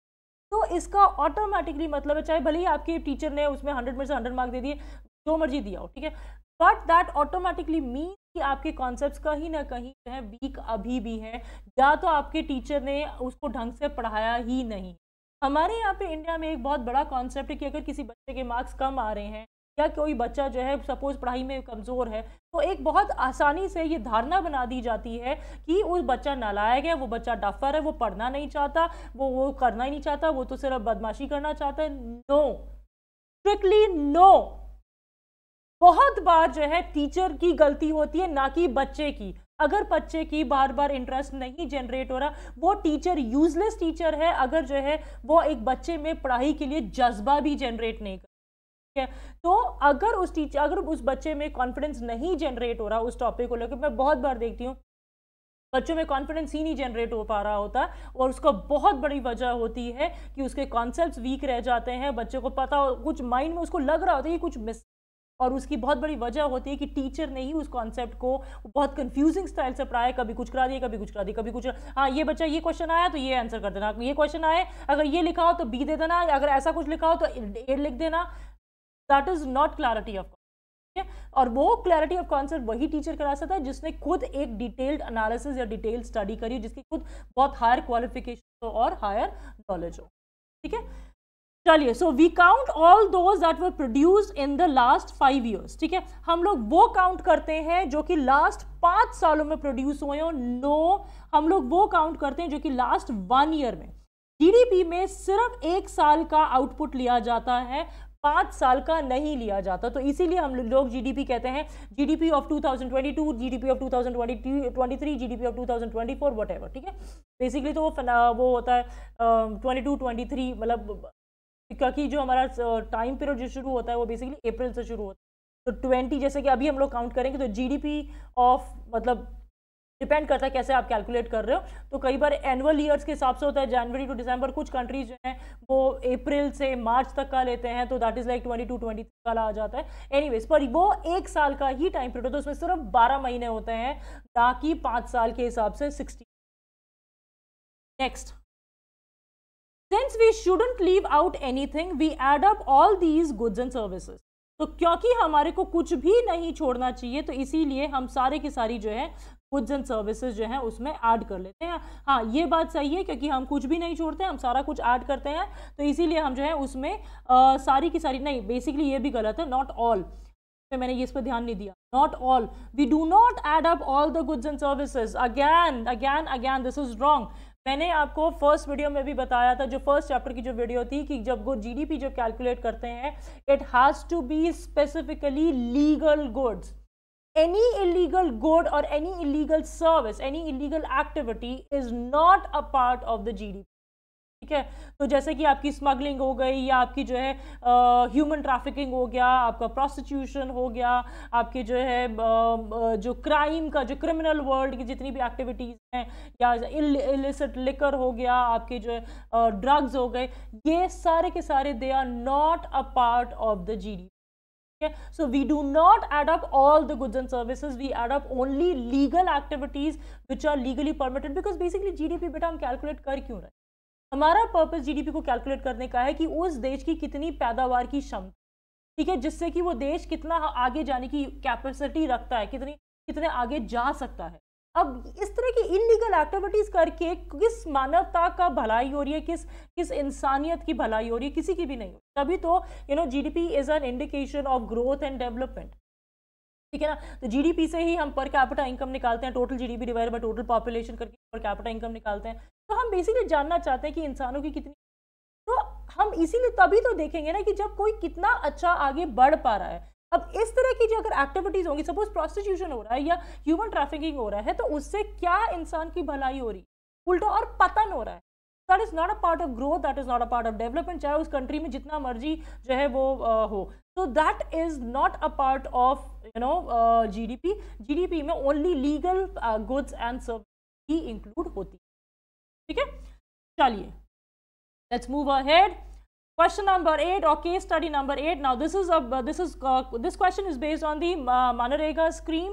तो इसका ऑटोमेटिकली मतलब है चाहे भले ही आपके टीचर ने उसमें हंड्रेड में से हंड्रेड मार्क दे दिए जो मर्जी दिया हो ठीक है बट दैट ऑटोमेटिकली मीन कि आपके कॉन्सेप्ट कहीं ना कहीं जो है वीक अभी भी है या तो आपके टीचर ने उसको ढंग से पढ़ाया ही नहीं हमारे यहाँ पे इंडिया में एक बहुत बड़ा कॉन्सेप्ट है कि अगर किसी बच्चे के मार्क्स कम आ रहे हैं या कोई बच्चा जो है सपोज पढ़ाई में कमज़ोर है तो एक बहुत आसानी से ये धारणा बना दी जाती है कि उस बच्चा नालायक है वो बच्चा डफर है वो पढ़ना नहीं चाहता वो वो करना ही नहीं चाहता वो तो सिर्फ बदमाशी करना चाहता है नो स्ट्रिक्टली नो बहुत बार जो है टीचर की गलती होती है ना कि बच्चे की अगर बच्चे की बार बार इंटरेस्ट नहीं जनरेट हो रहा वो टीचर यूजलेस टीचर है अगर जो है वो एक बच्चे में पढ़ाई के लिए जज्बा भी जनरेट नहीं कर है तो अगर उस टीचर अगर उस बच्चे में कॉन्फिडेंस नहीं जनरेट हो रहा उस टॉपिक को लेकर मैं बहुत बार देखती हूँ बच्चों में कॉन्फिडेंस ही नहीं जनरेट हो पा रहा होता और उसका बहुत बड़ी वजह होती है कि उसके कॉन्सेप्ट वीक रह जाते हैं बच्चे को पता कुछ माइंड में उसको लग रहा होता है कि कुछ मिस और उसकी बहुत बड़ी वजह होती है कि टीचर ने ही उस कॉन्सेप्ट को बहुत कंफ्यूजिंग स्टाइल से पढ़ाया कभी कुछ करा दिया कभी कुछ करा दिया कभी कुछ हाँ ये बच्चा ये क्वेश्चन आया तो ये आंसर कर देना ये क्वेश्चन आए अगर ये लिखा हो तो बी दे देना अगर ऐसा कुछ लिखा हो तो ए लिख देना that is not clarity of और वो क्लैरिटी ऑफ कॉन्सेप्ट वही टीचर करा सकता है जिसने खुद एक डिटेल्ड एनालिसिस या डिटेल्ड स्टडी करी जिसकी खुद बहुत हायर क्वालिफिकेशन हो और हायर नॉलेज हो ठीक है चलिए so we count all those that were produce in the last five years ठीक है हम लोग वो काउंट करते हैं जो कि लास्ट पाँच सालों में प्रोड्यूस हुए हो नो हम लोग वो काउंट करते हैं जो कि लास्ट वन ईयर में जीडीपी में सिर्फ एक साल का आउटपुट लिया जाता है पाँच साल का नहीं लिया जाता तो इसीलिए हम लोग जीडीपी कहते हैं GDP of 2022 GDP of 2023 GDP of 2024 what ठीक है बेसिकली तो वो वो होता है ट्वेंटी टू ट्वेंटी थ्री मतलब क्योंकि जो हमारा टाइम पीरियड जो शुरू होता है वो बेसिकली अप्रैल से शुरू होता है तो ट्वेंटी जैसे कि अभी हम लोग काउंट करेंगे तो जीडीपी ऑफ मतलब डिपेंड करता है कैसे आप कैलकुलेट कर रहे हो तो कई बार एनुअल ईयर्स के हिसाब से होता है जनवरी टू दिसंबर कुछ कंट्रीज जो हैं वो अप्रैल से मार्च तक का लेते हैं तो that is like twenty two twenty वाला आ जाता है एनीवेज पर वो एक साल का ही टाइम पीरियड होता है उसमें सिर्फ बारह महीने होते हैं ताकि पाँच साल के हिसाब से sixty next since we shouldn't leave out anything we add up all these goods and services तो क्योंकि हमारे को कुछ भी नहीं छोड़ना चाहिए तो इसीलिए हम सारे की सारी जो है गुड्स एंड सर्विसेज जो है उसमें ऐड कर लेते हैं हाँ ये बात सही है क्योंकि हम कुछ भी नहीं छोड़ते हम सारा कुछ ऐड करते हैं तो इसीलिए हम जो है उसमें आ, सारी की सारी नहीं बेसिकली ये भी गलत है नॉट ऑल तो मैंने ये इस पर ध्यान नहीं दिया not all we do not add up all the goods and services again again again this is wrong मैंने आपको फर्स्ट वीडियो में भी बताया था जो फर्स्ट चैप्टर की जो वीडियो थी कि जब वो जीडीपी जो कैलकुलेट करते हैं it has to be specifically legal goods any illegal good or any illegal service any illegal activity is not a part of the gdp ठीक है तो जैसे कि आपकी स्मगलिंग हो गई या आपकी जो है ह्यूमन ट्रैफिकिंग हो गया आपका प्रोस्टिट्यूशन हो गया आपके जो है आ, जो क्राइम का जो क्रिमिनल वर्ल्ड की जितनी भी एक्टिविटीज़ हैं या इलिसिट लिकर हो गया आपके जो है ड्रग्स हो गए ये सारे के सारे they are not a part of the G D Okay. so we do not add up all the goods and services we add up only legal activities which are legally permitted because basically gdp beta hum calculate kar kyun rahe हमारा purpose GDP को calculate करने का है कि उस देश की कितनी पैदावार की क्षमता ठीक है जिससे कि वो देश कितना आगे जाने की कैपेसिटी रखता है कितनी कितने आगे जा सकता है अब इस तरह की लीगल एक्टिविटीज़ करके किस मानवता का भलाई हो रही है किस किस इंसानियत की भलाई हो रही है किसी की भी नहीं हो तभी तो you know GDP is an indication of growth and development ठीक है ना तो जीडीपी से ही हम पर कैपिटा इनकम निकालते हैं total GDP divide by total population करके पर कैपिटा इनकम निकालते हैं तो हम बेसिकली जानना चाहते हैं कि इंसानों की कितनी तो हम इसीलिए तभी तो देखेंगे ना कि जब कोई कितना अच्छा आगे बढ़ पा रहा है अब इस तरह की जो अगर एक्टिविटीज़ होंगी सपोज प्रोस्टिट्यूशन हो रहा है या ह्यूमन ट्रैफिकिंग हो रहा है तो उससे क्या इंसान की भलाई हो रही है उल्टा और पतन हो रहा है that is not a part of growth that is not a part of development चाहे उस कंट्री में जितना मर्जी जो है वो आ, हो तो that is not a part of you know G D P G D P में only legal goods and service ही इंक्लूड होती है ठीक है चलिए let's move ahead question number 8 or case study number 8 now this is a uh, this is uh, this question is based on the uh, manrega scheme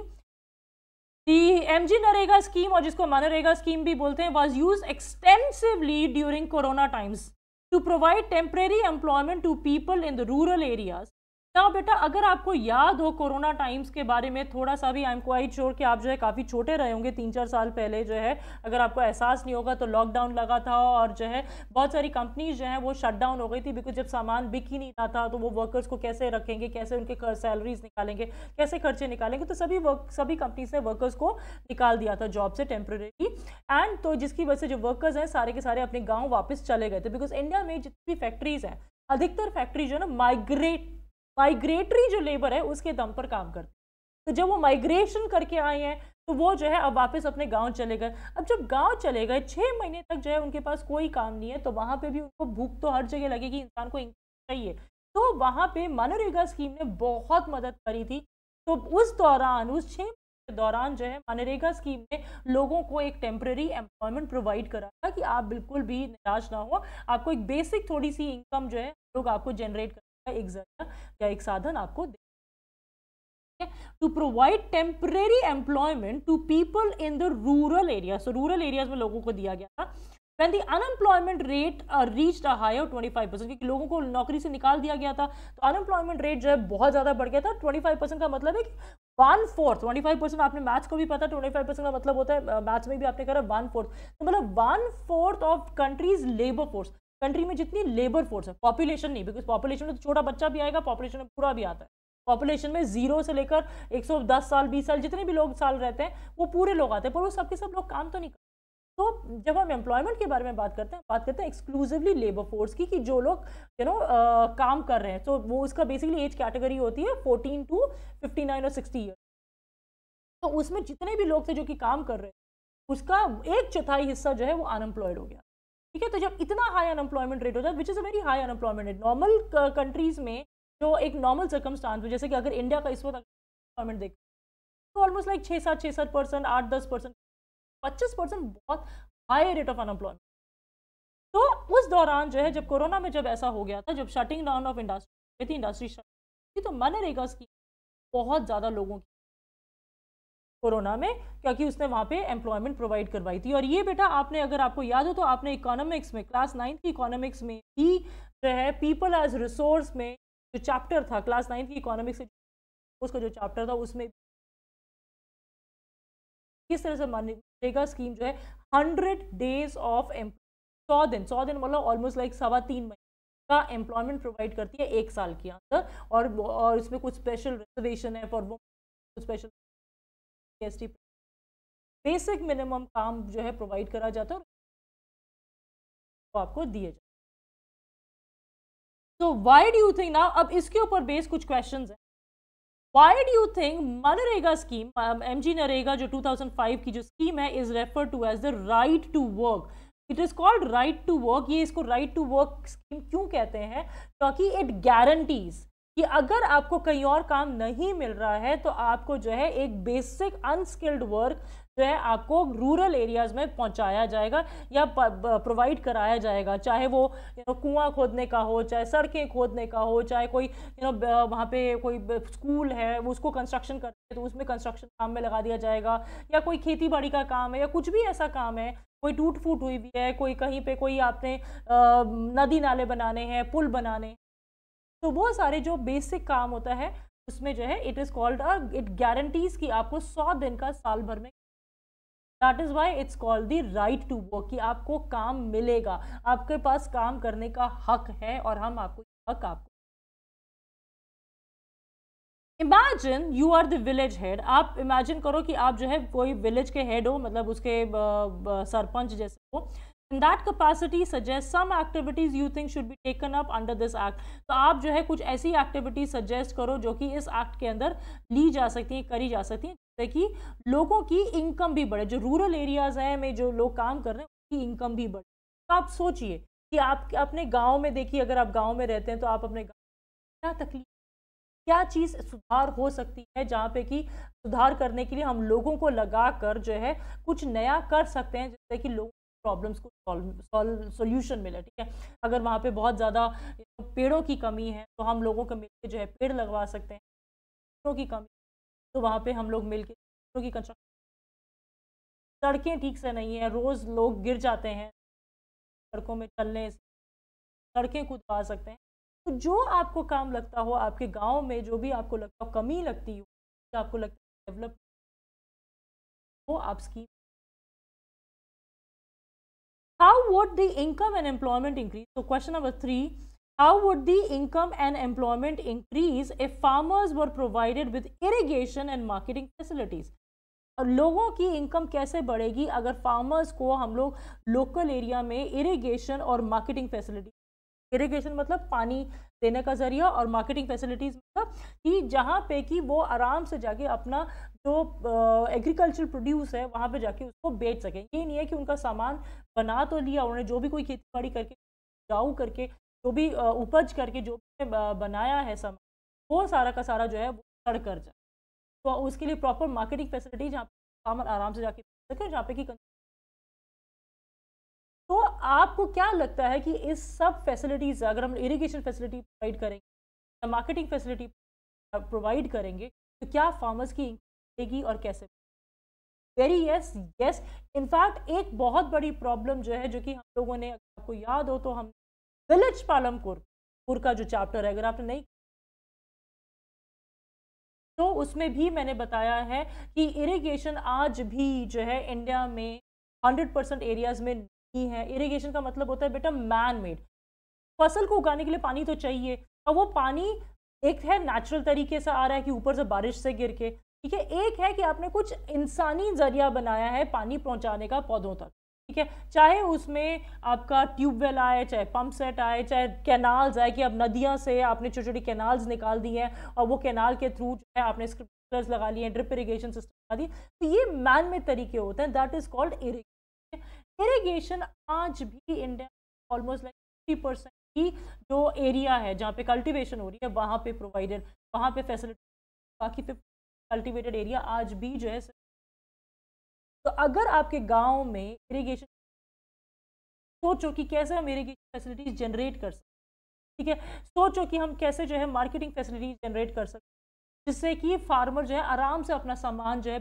the mg narega scheme or jisko manrega scheme bhi bolte hain was used extensively during corona times to provide temporary employment to people in the rural areas ना बेटा अगर आपको याद हो corona times के बारे में थोड़ा सा भी आई एम क्वाइट श्योर कि आप जो है काफ़ी छोटे रहे होंगे तीन चार साल पहले जो है अगर आपको एहसास नहीं होगा तो लॉकडाउन लगा था और जो है बहुत सारी कंपनीज जो है वो शटडाउन हो गई थी बिकॉज जब सामान बिक ही नहीं रहा था तो वो वर्कर्स को कैसे रखेंगे कैसे उनके सैलरीज निकालेंगे कैसे खर्चे निकालेंगे तो सभी वर्क सभी कंपनीज ने वर्कर्स को निकाल दिया था जॉब से टेम्प्रेरी एंड तो जिसकी वजह से जो वर्कर्स हैं सारे के सारे अपने गाँव वापस चले गए थे बिकॉज इंडिया में जितनी फैक्ट्रीज हैं अधिकतर फैक्ट्री जो है ना माइग्रेट माइग्रेटरी जो लेबर है उसके दम पर काम करते तो जब वो माइग्रेशन करके आए हैं तो वो जो है अब वापस अपने गांव चले गए अब जब गांव चले गए छः महीने तक जो है उनके पास कोई काम नहीं है तो वहाँ पे भी उनको भूख तो हर जगह लगेगी इंसान को चाहिए तो वहाँ पे मनरेगा स्कीम ने बहुत मदद करी थी तो उस दौरान उस छः के दौरान जो है मनरेगा स्कीम ने लोगों को एक टेम्प्रेरी एम्प्लॉयमेंट प्रोवाइड करा था कि आप बिल्कुल भी निराश ना हो आपको एक बेसिक थोड़ी सी इनकम जो है लोग आपको जनरेट कर एक जरिया या एक साधन आपको दे to provide temporary employment to people in the rural area so rural areas में लोगों को दिया गया था when the unemployment rate reach the high of twenty five percent क्योंकि लोगों को नौकरी से निकाल दिया गया था तो अनएम्प्लॉयमेंट रेट जो है बहुत ज़्यादा बढ़ गया था ट्वेंटी फाइव परसेंट का मतलब है कि one fourth twenty five percent आपने मैथ्स को भी पता ट्वेंटी फाइव परसेंट का मतलब होता है मैथ्स uh, में भी आपने करा वन फोर्थ तो मतलब one fourth of country's labour force country में जितनी लेबर फोर्स है पॉपुलेशन नहीं बिकॉज पॉपुलेशन में तो छोटा बच्चा भी आएगा पॉपुलेशन में पूरा भी आता है पॉपुलेशन में जीरो से लेकर 110 साल 20 साल जितने भी लोग साल रहते हैं वो पूरे लोग आते हैं पर वो सबके सब लोग काम तो नहीं करते तो जब हम एम्प्लॉयमेंट के बारे में बात करते हैं बात करते हैं एक्सक्लूसिवली लेबर फोर्स की कि जो लोग यू नो काम कर रहे हैं तो वो उसका बेसिकली एज कैटेगरी होती है फोर्टीन टू फिफ्टी नाइन और सिक्सटी ईयर तो उसमें जितने भी लोग थे जो कि काम कर रहे हैं उसका एक चौथाई हिस्सा जो है वो अनएम्प्लॉयड हो गया ठीक है तो जब इतना हाई अनएम्प्लॉयमेंट रेट होता है which is a very high unemployment rate normal countries में जो एक नॉर्मल सर्कमस्टांस जैसे कि अगर इंडिया का इस वक्त अनएम्प्लॉयमेंट देख तो ऑलमोस्ट लाइक छः सात छः सात परसेंट आठ दस परसेंट पच्चीस परसेंट बहुत हाई रेट ऑफ अनएम्प्लॉयमेंट तो उस दौरान जो है जब कोरोना में जब ऐसा हो गया था जब शटिंग डाउन ऑफ इंडस्ट्री थी इंडस्ट्री तो मनरेगा स्कीम बहुत ज़्यादा लोगों की कोरोना में क्योंकि उसने वहाँ पे एम्प्लॉयमेंट प्रोवाइड करवाई थी और ये बेटा आपने अगर आपको याद हो तो आपने इकोनॉमिक्स में क्लास नाइन्थ की इकोनॉमिक्स में ही जो है पीपल एज रिसोर्स में जो चैप्टर था क्लास नाइन्थ की इकोनॉमिक्स उसका जो चैप्टर था उसमें किस तरह से मनरेगा स्कीम जो है हंड्रेड डेज ऑफ एम्प्लॉय सौ दिन सौ दिन मतलब ऑलमोस्ट लाइक सवा तीन महीने का एम्प्लॉयमेंट प्रोवाइड करती है एक साल के अंदर और और इसमें कुछ स्पेशल रिजर्वेशन है फॉर वो स्पेशल एस बेसिक मिनिमम काम जो है प्रोवाइड करा जाता है और आपको दिए जाते तो वाई डू थिंक ना अब इसके ऊपर बेस कुछ क्वेश्चन है why do you think MNREGA scheme M G NREGA जो 2005 की जो स्कीम है is refer to as the right to work it is called right to work ये इसको राइट टू वर्क स्कीम क्यों कहते हैं क्योंकि इट गारंटीज कि अगर आपको कहीं और काम नहीं मिल रहा है तो आपको जो है एक बेसिक अनस्किल्ड वर्क जो है आपको रूरल एरियाज में पहुंचाया जाएगा या प्रोवाइड कराया जाएगा चाहे वो यू नो कुआं खोदने का हो चाहे सड़कें खोदने का हो चाहे कोई यू नो वहाँ पे कोई स्कूल है उसको कंस्ट्रक्शन कर तो उसमें कंस्ट्रक्शन काम में लगा दिया जाएगा या कोई खेती बाड़ी का काम है या कुछ भी ऐसा काम है कोई टूट फूट हुई भी है कोई कहीं पे कोई आपने नदी नाले बनाने हैं पुल बनाने तो बहुत सारे जो बेसिक काम होता है उसमें जो है it is called a it guarantees कि आपको सौ दिन का साल भर में that is why it's called the right to work कि आपको काम मिलेगा आपके पास काम करने का हक है और हम आपको हक आपको imagine you are the village head आप इमेजिन करो कि आप जो है कोई विलेज के हेड हो मतलब उसके सरपंच जैसे हो in that capacity suggest some activities you think should be taken up under this act तो आप जो है कुछ ऐसी एक्टिविटीज सजेस्ट करो जो कि इस एक्ट के अंदर ली जा सकती हैं करी जा सकती हैं जिससे कि लोगों की इनकम भी बढ़े जो रूरल एरियाज़ हैं में जो लोग काम कर रहे हैं उनकी इनकम भी बढ़े तो आप सोचिए कि आप अपने गाँव में देखिए अगर आप गाँव में रहते हैं तो आप अपने क्या तकलीफ क्या चीज़ सुधार हो सकती है जहाँ पे कि सुधार करने के लिए हम लोगों को लगा कर जो है कुछ नया कर सकते हैं जैसे कि लोगों प्रॉब्लम्स को सॉल्यूशन मिले ठीक है अगर वहाँ पे बहुत ज़्यादा पेड़ों की कमी है तो हम लोगों को मिलकर जो है पेड़ लगवा सकते हैं पेड़ों की कमी तो वहाँ पे हम लोग मिलकर पेड़ों की कंस्ट्रक्शन सड़कें ठीक से नहीं है रोज़ लोग गिर जाते हैं सड़कों में चलने सड़कें खुदवा सकते हैं तो जो आपको काम लगता हो आपके गाँव में जो भी आपको लगता हो कमी लगती हो आपको लगता है डेवलप वो आप scheme how would the income and employment increase? So question number three, how would the income and employment increase if farmers were provided with irrigation and marketing facilities? लोगों की इनकम कैसे बढ़ेगी अगर फार्मर्स को हम लोग लोकल एरिया में irrigation और मार्केटिंग फैसिलिटी इरिगेशन मतलब पानी देने का ज़रिया और मार्केटिंग फैसिलिटीज़ कि जहाँ पे कि वो आराम से जाके अपना जो एग्रीकल्चर प्रोड्यूस है वहाँ पे जाके उसको बेच सके ये नहीं है कि उनका सामान बना तो लिया उन्होंने जो भी कोई खेती बाड़ी करके जाऊ करके जो भी उपज करके जो भी बनाया है सामान वो सारा का सारा जो है वो सड़ कर जाए तो उसके लिए प्रॉपर मार्केटिंग फैसिलिटी जहाँ पे फार्मर आराम से जाके सके जहाँ पे कि तो आपको क्या लगता है कि इस सब फैसिलिटीज अगर हम इरिगेशन फैसिलिटी प्रोवाइड करेंगे या मार्केटिंग फैसिलिटी प्रोवाइड करेंगे तो क्या फार्मर्स की इंक्रीजेगी और कैसे वेरी यस यस इनफैक्ट एक बहुत बड़ी प्रॉब्लम जो है जो कि हम लोगों ने आपको याद हो तो हम विलेज पालमपुर का जो चैप्टर है अगर आपने नहीं तो उसमें भी मैंने बताया है कि इरिगेशन आज भी जो है इंडिया में 100 परसेंट एरियाज में नहीं है इरीगेशन का मतलब होता है बेटा मैन मेड फसल को उगाने के लिए पानी तो चाहिए और वो पानी एक है नेचुरल तरीके से आ रहा है कि ऊपर से बारिश से गिर के ठीक है एक है कि आपने कुछ इंसानी जरिया बनाया है पानी पहुंचाने का पौधों तक ठीक है चाहे उसमें आपका ट्यूबवेल आए चाहे पंप सेट आए चाहे कैनाल्स आए कि अब नदियां से आपने छोटी छोटी कैनाल्स निकाल दी हैं और वो कैनाल के थ्रू जो है आपने स्क्रिप्टर्स लगा लिए हैं ड्रिप इरीगेशन सिस्टम लगा दी तो ये मैन मेड तरीके होते हैं that is called irrigation irrigation आज भी India almost like fifty percent की जो एरिया है जहाँ पे कल्टीवेशन हो रही है वहाँ पे प्रोवाइडेड वहाँ पे फैसिलिटी बाकी फिफ्टी कल्टीवेटेड एरिया आज भी जो है तो अगर आपके गांव में इरीगेशन सोचो कि कैसे हम इरीगेशन फैसिलिटीज जनरेट कर सकते ठीक है सोचो कि हम कैसे जो है मार्केटिंग फैसिलिटीज जनरेट कर सकते जिससे कि फार्मर जो है आराम से अपना सामान जो है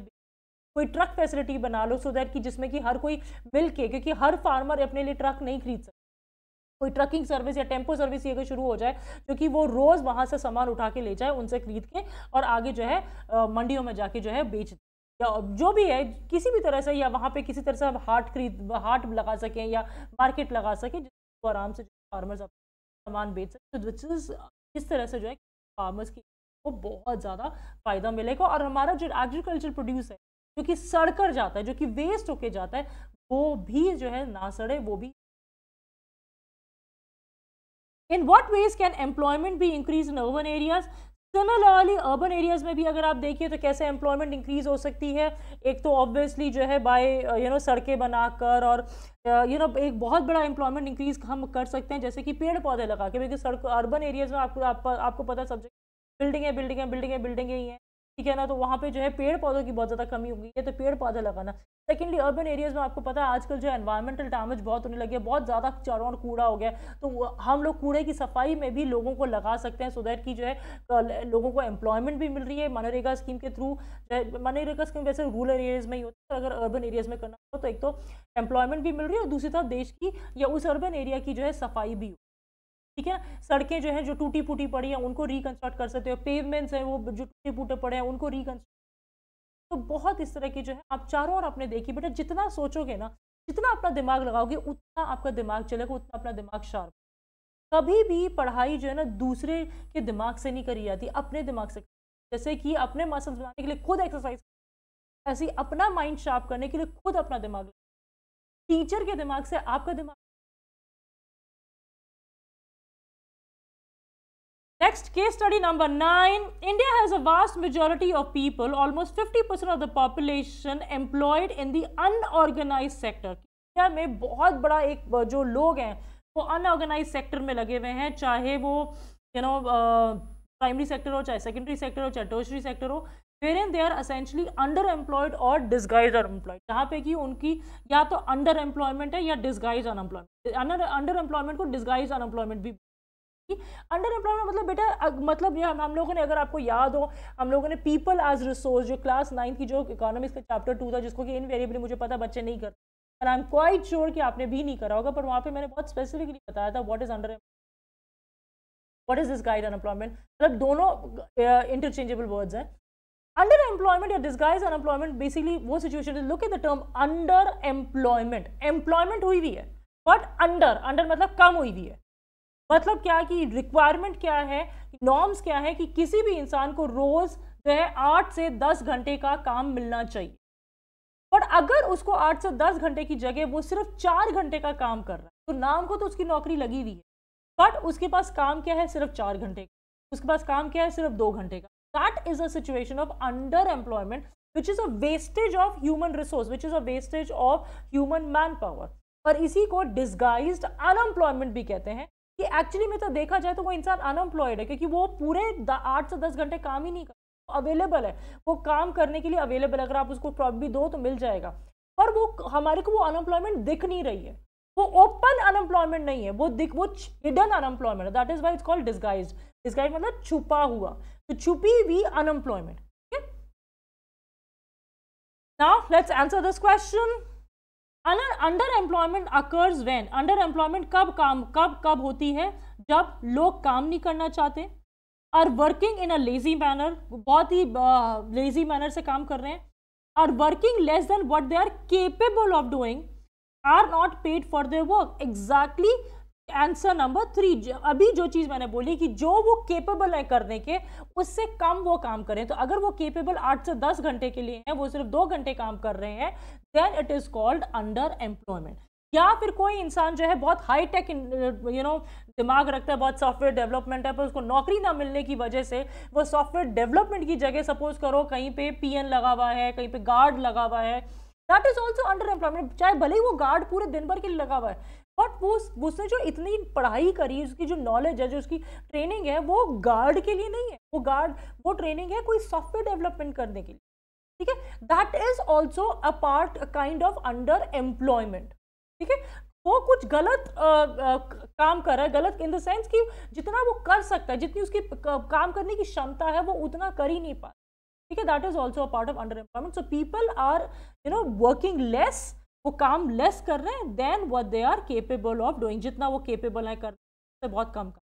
कोई ट्रक फैसिलिटी बना लो सो दैट कि जिसमें कि हर कोई मिल के क्योंकि हर फार्मर अपने लिए ट्रक नहीं खरीद सकता कोई ट्रकिंग सर्विस या टेम्पो सर्विस ये अगर शुरू हो जाए जो कि वो रोज़ वहाँ से सामान उठा के ले जाए उनसे खरीद के और आगे जो है मंडियों में जाके जो है बेच या जो भी है किसी भी तरह से या वहाँ पे किसी तरह से आप हाट खरीद हार्ट लगा सकें या मार्केट लगा सकें जिसको आराम से फार्मर्स सामान बेच सकें तो इस तरह से जो है फार्मर्स की वो बहुत ज़्यादा फ़ायदा मिलेगा और हमारा जो एग्रीकल्चर प्रोड्यूस है जो कि सड़कर जाता है जो कि वेस्ट होके जाता है वो भी जो है ना सड़े वो भी in what ways can employment भी increase in urban areas similarly urban areas में भी अगर आप देखिए तो कैसे एम्प्लॉयमेंट इंक्रीज हो सकती है एक तो ऑब्वियसली जो है बाय यू नो सड़कें बनाकर और यू नो एक बहुत बड़ा एम्प्लॉयमेंट इंक्रीज हम कर सकते हैं जैसे कि पेड़ पौधे लगा के क्योंकि सड़क अर्बन एरियाज में आपको आप, आपको पता सब्जेक्ट है बिल्डिंग है बिल्डिंग ही है ठीक है ना तो वहाँ पे जो है पेड़ पौधों की बहुत ज़्यादा कमी हो गई है तो पेड़ पौधे लगाना सेकेंडली अर्बन एरियाज़ में आपको पता है आजकल जो है एनवायरमेंटल डैमेज बहुत होने लगे बहुत ज़्यादा चारों और कूड़ा हो गया तो हम लोग कूड़े की सफाई में भी लोगों को लगा सकते हैं सो दैट की जो है लोगों को एम्प्लॉयमेंट भी मिल रही है मनरेगा स्कीम के थ्रू मनरेगा स्कीम वैसे रूरल एरियाज़ में ही होती है अगर अर्बन एरियाज़ में करना हो तो एक तो एम्प्लॉयमेंट भी मिल रही है और दूसरी तरफ देश की या उस अर्बन एरिया की जो है सफाई भी हो ठीक है सड़कें जो है जो टूटी फूटी पड़ी हैं उनको रिकन्स्ट्रक्ट कर सकते हो पेवमेंट्स हैं वो जो टूटे फूटे पड़े हैं उनको रिकन्स्ट्रक्ट तो बहुत इस तरह की जो है आप चारों ओर आपने देखी बेटा जितना सोचोगे ना जितना अपना दिमाग लगाओगे उतना आपका दिमाग चलेगा उतना अपना दिमाग शार्प कभी भी पढ़ाई जो है ना दूसरे के दिमाग से नहीं करी जाती अपने दिमाग से जैसे कि अपने मसल्स बनाने के लिए खुद एक्सरसाइज ऐसी अपना माइंड शार्प करने के लिए खुद अपना दिमाग टीचर के दिमाग से आपका दिमाग Next case study number 9. India has a vast majority of people, almost 50% of the population employed in the unorganized sector. India में बहुत बड़ा एक जो लोग हैं वो अनऑर्गेनाइज सेक्टर में लगे हुए हैं चाहे वो यू नो प्राइमरी सेक्टर हो चाहे सेकेंडरी सेक्टर हो चाहे टर्शरी सेक्टर हो where in they are essentially under employed और डिस्गाइज अनएम्प्लॉयड जहाँ पे कि उनकी या तो अंडर एम्प्लॉयमेंट है या डिस्गाइज अनएम्प्लॉयमेंट अंडर एम्प्लॉयमेंट को डिस्गाइज अनएम्प्लॉयमेंट भी अंडर एम्प्लॉयमेंट मतलब बेटा मतलब हम हम लोगों ने अगर आपको याद हो हम लोगों ने पीपल एज रिसोर्स जो क्लास नाइन्थ की जो इकोनॉमिक्स का चैप्टर टू था जिसको कि इनवेरिएबली मुझे पता बच्चे नहीं करते आई एम क्वाइट श्योर कि आपने भी नहीं करा होगा पर वहाँ पे मैंने बहुत स्पेसिफिकली बताया था what is under what is this guide unemployment मतलब दोनों इंटरचेंजेबल वर्ड्स हैं अंडर एम्प्लॉयमेंट या disguise अनएम्प्लॉयमेंट बेसिकली वो situation look in the term under employment employment हुई हुई है बट अंडर अंडर मतलब कम हुई हुई है मतलब क्या कि रिक्वायरमेंट क्या है नॉर्म्स क्या है कि किसी भी इंसान को रोज़ जो है आठ से दस घंटे का काम मिलना चाहिए और अगर उसको आठ से दस घंटे की जगह वो सिर्फ चार घंटे का काम कर रहा है तो नाम को तो उसकी नौकरी लगी हुई है बट उसके पास काम क्या है सिर्फ चार घंटे का उसके पास काम क्या है सिर्फ दो घंटे का that is a situation of under employment which is a wastage of human resource which is a wastage of human manpower और इसी को डिस्गाइज अनएम्प्लॉयमेंट भी कहते हैं कि एक्चुअली में तो देखा जाए तो वो इंसान अनएम्प्लॉयड है क्योंकि वो पूरे आठ से दस घंटे काम ही नहीं कर अवेलेबल है वो काम करने के लिए अवेलेबल अगर आप उसको प्रॉप भी दो तो मिल जाएगा पर वो हमारे को वो अनएम्प्लॉयमेंट दिख नहीं रही है वो ओपन अनएम्प्लॉयमेंट नहीं है वो दिख वो hidden unemployment that is why it's called disguise disguise मतलब छुपा हुआ तो छुपी हुई अनएम्प्लॉयमेंट ठीक है now let's answer this question under employment occurs when under employment कब काम कब कब होती है जब लोग काम नहीं करना चाहते और working in a lazy manner बहुत ही लेजी मैनर से काम कर रहे हैं और working less than what they are capable of doing are not paid for their work exactly answer number three अभी जो चीज़ मैंने बोली कि जो वो केपेबल है करने के उससे कम वो काम करें तो अगर वो केपेबल आठ से दस घंटे के लिए हैं वो सिर्फ दो घंटे काम कर रहे हैं then it is called under employment या फिर कोई इंसान जो है बहुत हाई टेक यू नो दिमाग रखता है बहुत सॉफ्टवेयर डेवलपमेंट है पर उसको नौकरी ना मिलने की वजह से वो सॉफ्टवेयर डेवलपमेंट की जगह सपोज करो कहीं पे पीएन लगा हुआ है कहीं पे गार्ड लगा हुआ है that is also under employment चाहे भले ही वो गार्ड पूरे दिन भर के लिए लगा हुआ है बट वो उसने जो इतनी पढ़ाई करी उसकी जो नॉलेज है जो उसकी ट्रेनिंग है वो गार्ड के लिए नहीं है वो गार्ड वो ट्रेनिंग है कोई सॉफ्टवेयर डेवलपमेंट करने के लिए ठीक है that is also a part kind of under employment ठीक है वो कुछ गलत आ, आ, काम कर रहा है गलत इन द सेंस कि जितना वो कर सकता है जितनी उसकी काम करने की क्षमता है वो उतना कर ही नहीं पा ठीक है that is also a part of under employment so people are you know working less वो काम लेस कर रहे हैं than what they are capable of doing जितना वो केपेबल है कर बहुत कम कर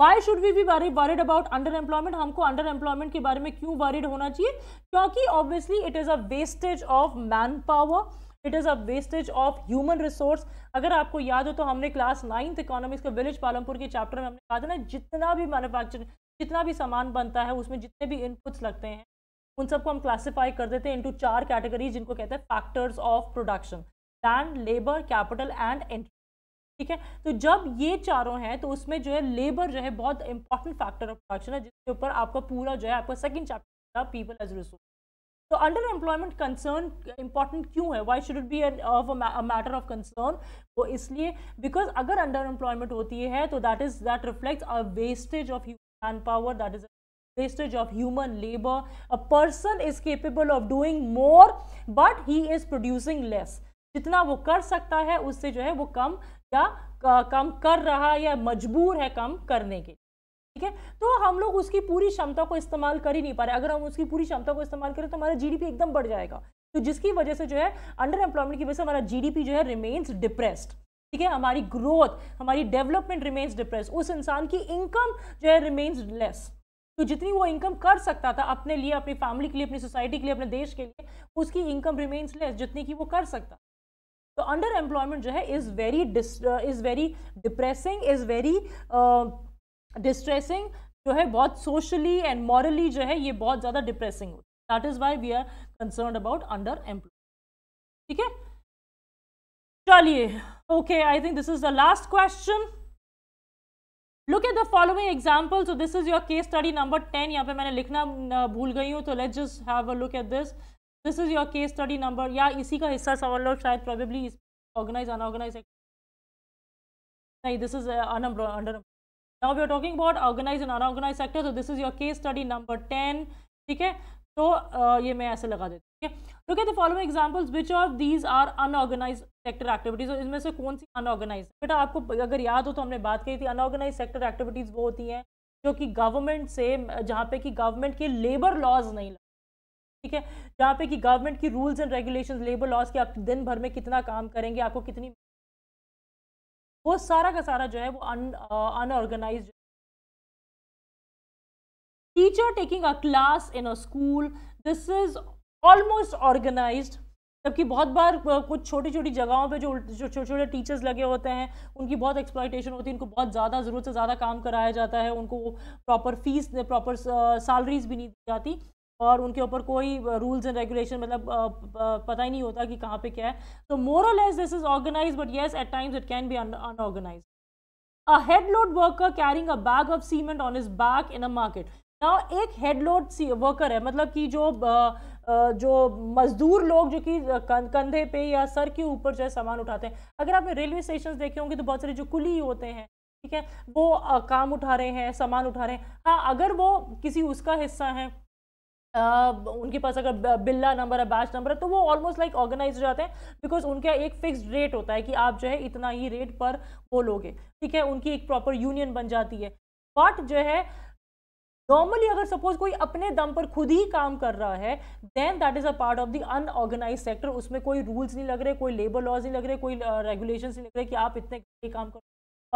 why should we be worried about under employment हमको अंडर एम्प्लॉयमेंट के बारे में क्यों वरिड होना चाहिए क्योंकि obviously it is a wastage of manpower it is a wastage of human resource अगर आपको याद हो तो हमने क्लास नाइन्थ इकोनॉमिक्स का विलेज पालमपुर के चैप्टर में हमने कहा था ना जितना भी मैनुफैक्चरिंग जितना भी सामान बनता है उसमें जितने भी इनपुट्स लगते हैं उन सबको हम क्लासीफाई कर देते हैं इंटू चार कैटेगरी जिनको कहते हैं factors of production land labour capital and entry ठीक है तो जब ये चारों हैं तो उसमें जो है लेबर जो है बहुत इंपॉर्टेंट फैक्टर ऑफ प्रोडक्शन है जिसके ऊपर आपका पूरा जो है आपका second chapter people as resource तो अंडर एम्प्लॉयमेंट कंसर्न इंपॉर्टेंट क्यों है why should be of matter of concern वो इसलिए बिकॉज अगर अंडर एम्प्लॉयमेंट होती है तो that is that reflect a wastage of manpower that is wastage of human labor a person is capable of doing more but he is producing less जितना वो कर सकता है उससे जो है वो कम या कम कर रहा या मजबूर है कम करने के ठीक है तो हम लोग उसकी पूरी क्षमता को इस्तेमाल कर ही नहीं पा रहे अगर हम उसकी पूरी क्षमता को इस्तेमाल करें तो हमारा जीडीपी एकदम बढ़ जाएगा तो जिसकी वजह से जो है अंडर एम्प्लॉयमेंट की वजह से हमारा जीडीपी जो है रिमेन्स डिप्रेस्ड ठीक है हमारी ग्रोथ हमारी डेवलपमेंट रिमेन्स डिप्रेस उस इंसान की इनकम जो है रिमेन्स लेस तो जितनी वो इनकम कर सकता था अपने लिए अपनी फैमिली के लिए अपनी सोसाइटी के लिए अपने देश के लिए उसकी इनकम रिमेन्स लेस जितनी की वो कर सकता तो अंडर एम्प्लॉयमेंट जो है is very is very depressing is very distressing जो है बहुत सोशली एंड मॉरली जो है ये बहुत ज्यादा डिप्रेसिंग होती है that is why we are concern about under employment ठीक है चलिए okay I think this is the last question look at the following example so this is your case study number ten यहाँ पे मैंने लिखना भूल गई हूँ तो let just have a look at this this is your case study number या इसी का हिस्सा सवाल लो शायद प्रोबेबली ऑर्गेनाइज अनऑर्गेनाइज नहीं this is under now we are talking about organised and unorganised sector तो this is your case study number ten ठीक है तो uh, ये मैं ऐसे लगा देती हूँ ठीक है the following examples which of these are unorganised sector activities इनमें से कौन सी अनऑर्गेनाइज बेटा आपको अगर याद हो तो हमने बात कही थी अनऑर्गेनाइज सेक्टर एक्टिविटीज़ वो होती हैं जो कि गवर्नमेंट से जहाँ पे कि गवर्नमेंट के लेबर लॉज नहीं ठीक है जहाँ पे कि गवर्नमेंट की rules and regulation labour laws के आप दिन भर में कितना काम करेंगे आपको कितनी वो सारा का सारा जो है वो unorganised teacher taking a class in a school this is almost organised जबकि बहुत बार uh, कुछ छोटी छोटी जगहों पे जो छोटे छोटे टीचर्स लगे होते हैं उनकी बहुत एक्सप्लाइटेशन होती है उनको बहुत ज़्यादा ज़रूरत से ज़्यादा काम कराया जाता है उनको प्रॉपर फीस प्रॉपर सैलरीज भी नहीं दी जाती और उनके ऊपर कोई रूल्स एंड रेगुलेशन मतलब पता ही नहीं होता कि कहाँ पे क्या है तो मोर और less this is organised but yes at times it can be unorganised a head load worker carrying a bag of cement on his back in a market ना एक हेड लोड वर्कर है मतलब कि जो जो मजदूर लोग जो कि कंधे पे या सर के ऊपर जो है सामान उठाते हैं अगर आपने रेलवे स्टेशन देखे होंगे तो बहुत सारे जो कुली होते हैं ठीक है वो काम उठा रहे हैं सामान उठा रहे हैं हाँ अगर वो किसी उसका हिस्सा है उनके पास अगर बिल्ला नंबर है बैच नंबर है तो वो ऑलमोस्ट लाइक ऑर्गेनाइज हो जाते हैं बिकॉज उनका एक फिक्स रेट होता है कि आप जो है इतना ही रेट पर वो लोगे ठीक है उनकी एक प्रॉपर यूनियन बन जाती है बट जो है नॉर्मली अगर सपोज कोई अपने दम पर खुद ही काम कर रहा है then that is a part of the unorganised sector उसमें कोई रूल्स नहीं लग रहे कोई लेबर लॉज नहीं लग रहे कोई रेगुलेशन uh, नहीं लग रहे कि आप इतने काम करो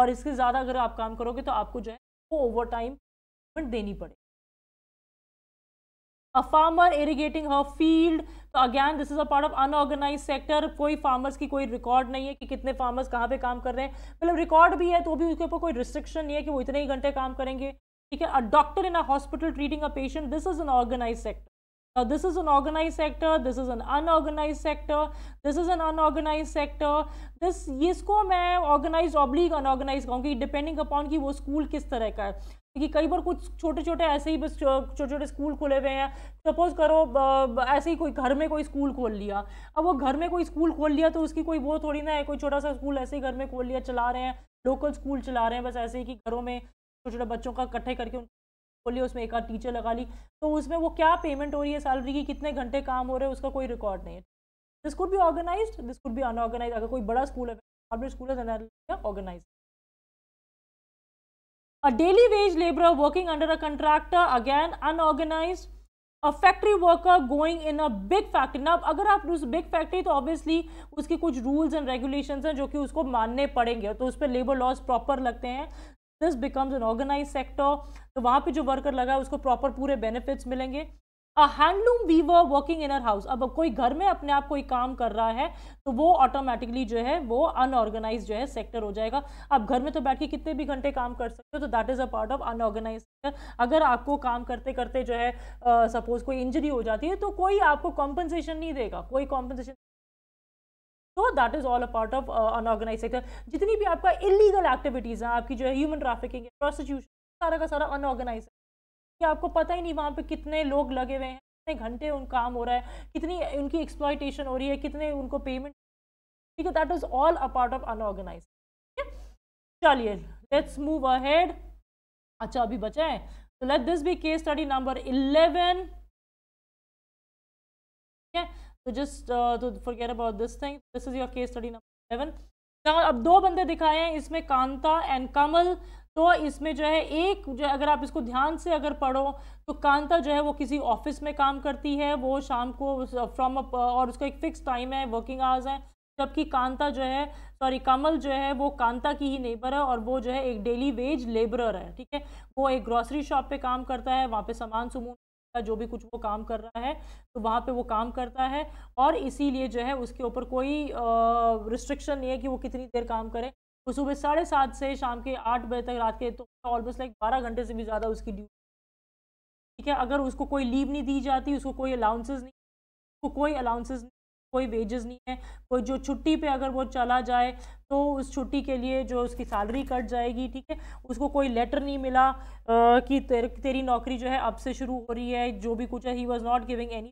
और इसके ज़्यादा अगर आप काम करोगे तो आपको जो है वो ओवर टाइम देनी पड़ेगी a farmer irrigating her field तो again this is a part of unorganised sector कोई फार्मर्स की कोई रिकॉर्ड नहीं है कि कितने फार्मर्स कहाँ पे काम कर रहे हैं मतलब रिकॉर्ड भी है तो भी उसके ऊपर कोई रिस्ट्रिक्शन नहीं है कि वो इतने ही घंटे काम करेंगे ठीक है a doctor in a hospital treating a patient this is an organised sector this this is an organized sector, this is an unorganized sector, this is an unorganized sector. This इसको मैं organized oblique unorganized कहूँगी depending upon कि वो school किस तरह का है क्योंकि कई बार कुछ छोटे छोटे ऐसे ही बस छोटे छोटे स्कूल खोले हुए हैं सपोज करो ऐसे ही कोई घर में कोई स्कूल खोल लिया अब वो घर में कोई स्कूल खोल लिया तो उसकी कोई वो थोड़ी ना है कोई छोटा सा स्कूल ऐसे ही घर में खोल लिया चला रहे हैं लोकल स्कूल चला रहे हैं बस ऐसे ही कि घरों में छोटे छोटे बच्चों का इकट्ठे करके उनको खोल लिया उसमें एक आध टीचर लगा ली तो उसमें वो क्या पेमेंट हो रही है सैलरी की कितने घंटे काम हो रहे हैं उसका कोई रिकॉर्ड नहीं है दिस कुड भी ऑर्गेनाइज दिस कुड भी अनऑर्गेनाइज अगर कोई बड़ा स्कूल है स्कूल है organised a daily wage laborer working under a contractor again unorganized a factory worker going in a big factory ना अगर आप उस बिग फैक्ट्री तो ऑब्वियसली उसके कुछ रूल्स एंड रेगुलेशन हैं जो कि उसको मानने पड़ेंगे तो उस पर लेबर लॉज प्रॉपर लगते हैं this becomes an organised sector तो वहाँ पर जो वर्कर लगा है उसको प्रॉपर पूरे बेनिफिट्स मिलेंगे a handloom weaver working in her house अब कोई घर में अपने आप कोई काम कर रहा है तो वो ऑटोमेटिकली जो है वो अनऑर्गेनाइज जो है सेक्टर हो जाएगा आप घर में तो बैठ के कितने भी घंटे काम कर सकते हो तो that is a part of unorganised sector अगर आपको काम करते करते जो है सपोज uh, कोई इंजरी हो जाती है तो कोई आपको कॉम्पनसेशन नहीं देगा कोई कॉम्पनसेशन तो that is all a part of unorganised sector जितनी भी आपका इलीगल एक्टिविटीज़ हैं आपकी जो है ह्यूमन ट्रैफिकिंग प्रोस्टिट्यूशन सारा का सारा अनऑर्गेनाइज कि आपको पता ही नहीं वहाँ पे कितने लोग लगे हुए हैं कितने घंटे उन काम हो रहा है कितनी उनकी एक्सप्लाइटेशन हो रही है कितने उनको पेमेंट ठीक है that is all a part of unorganised चलिए लेट्स मूव अहेड अच्छा अभी बचा है तो let this be case study number eleven तो जस्ट तो forget about this thing this is your case study number eleven अब दो बंदे दिखाए हैं इसमें कांता एंड कमल तो इसमें जो है एक जो अगर आप इसको ध्यान से अगर पढ़ो तो कांता जो है वो किसी ऑफिस में काम करती है वो शाम को फ्रॉम और उसका एक फिक्स टाइम है वर्किंग आवर्स हैं जबकि कांता जो है सॉरी कमल जो है वो कांता की ही नेबर है और वो जो है एक डेली वेज लेबरर है ठीक है वो एक ग्रॉसरी शॉप पे काम करता है वहाँ पे सामान सुमून का जो भी कुछ वो काम कर रहा है तो वहाँ पे वो काम करता है और इसीलिए जो है उसके ऊपर कोई रिस्ट्रिक्शन नहीं है कि वो कितनी देर काम करे वो तो सुबह साढ़े सात से शाम के आठ बजे तक रात के तो ऑलमोस्ट लाइक बारह घंटे से भी ज़्यादा उसकी ड्यूटी ठीक है अगर उसको कोई लीव नहीं दी जाती उसको कोई अलाउंसेज नहीं उसको कोई अलाउंसेज नहीं कोई वेजेस नहीं है कोई जो छुट्टी पे अगर वो चला जाए तो उस छुट्टी के लिए जो उसकी सैलरी कट जाएगी ठीक है उसको कोई लेटर नहीं मिला आ, कि तेर, तेरी नौकरी जो है अब से शुरू हो रही है जो भी कुछ है he was not giving any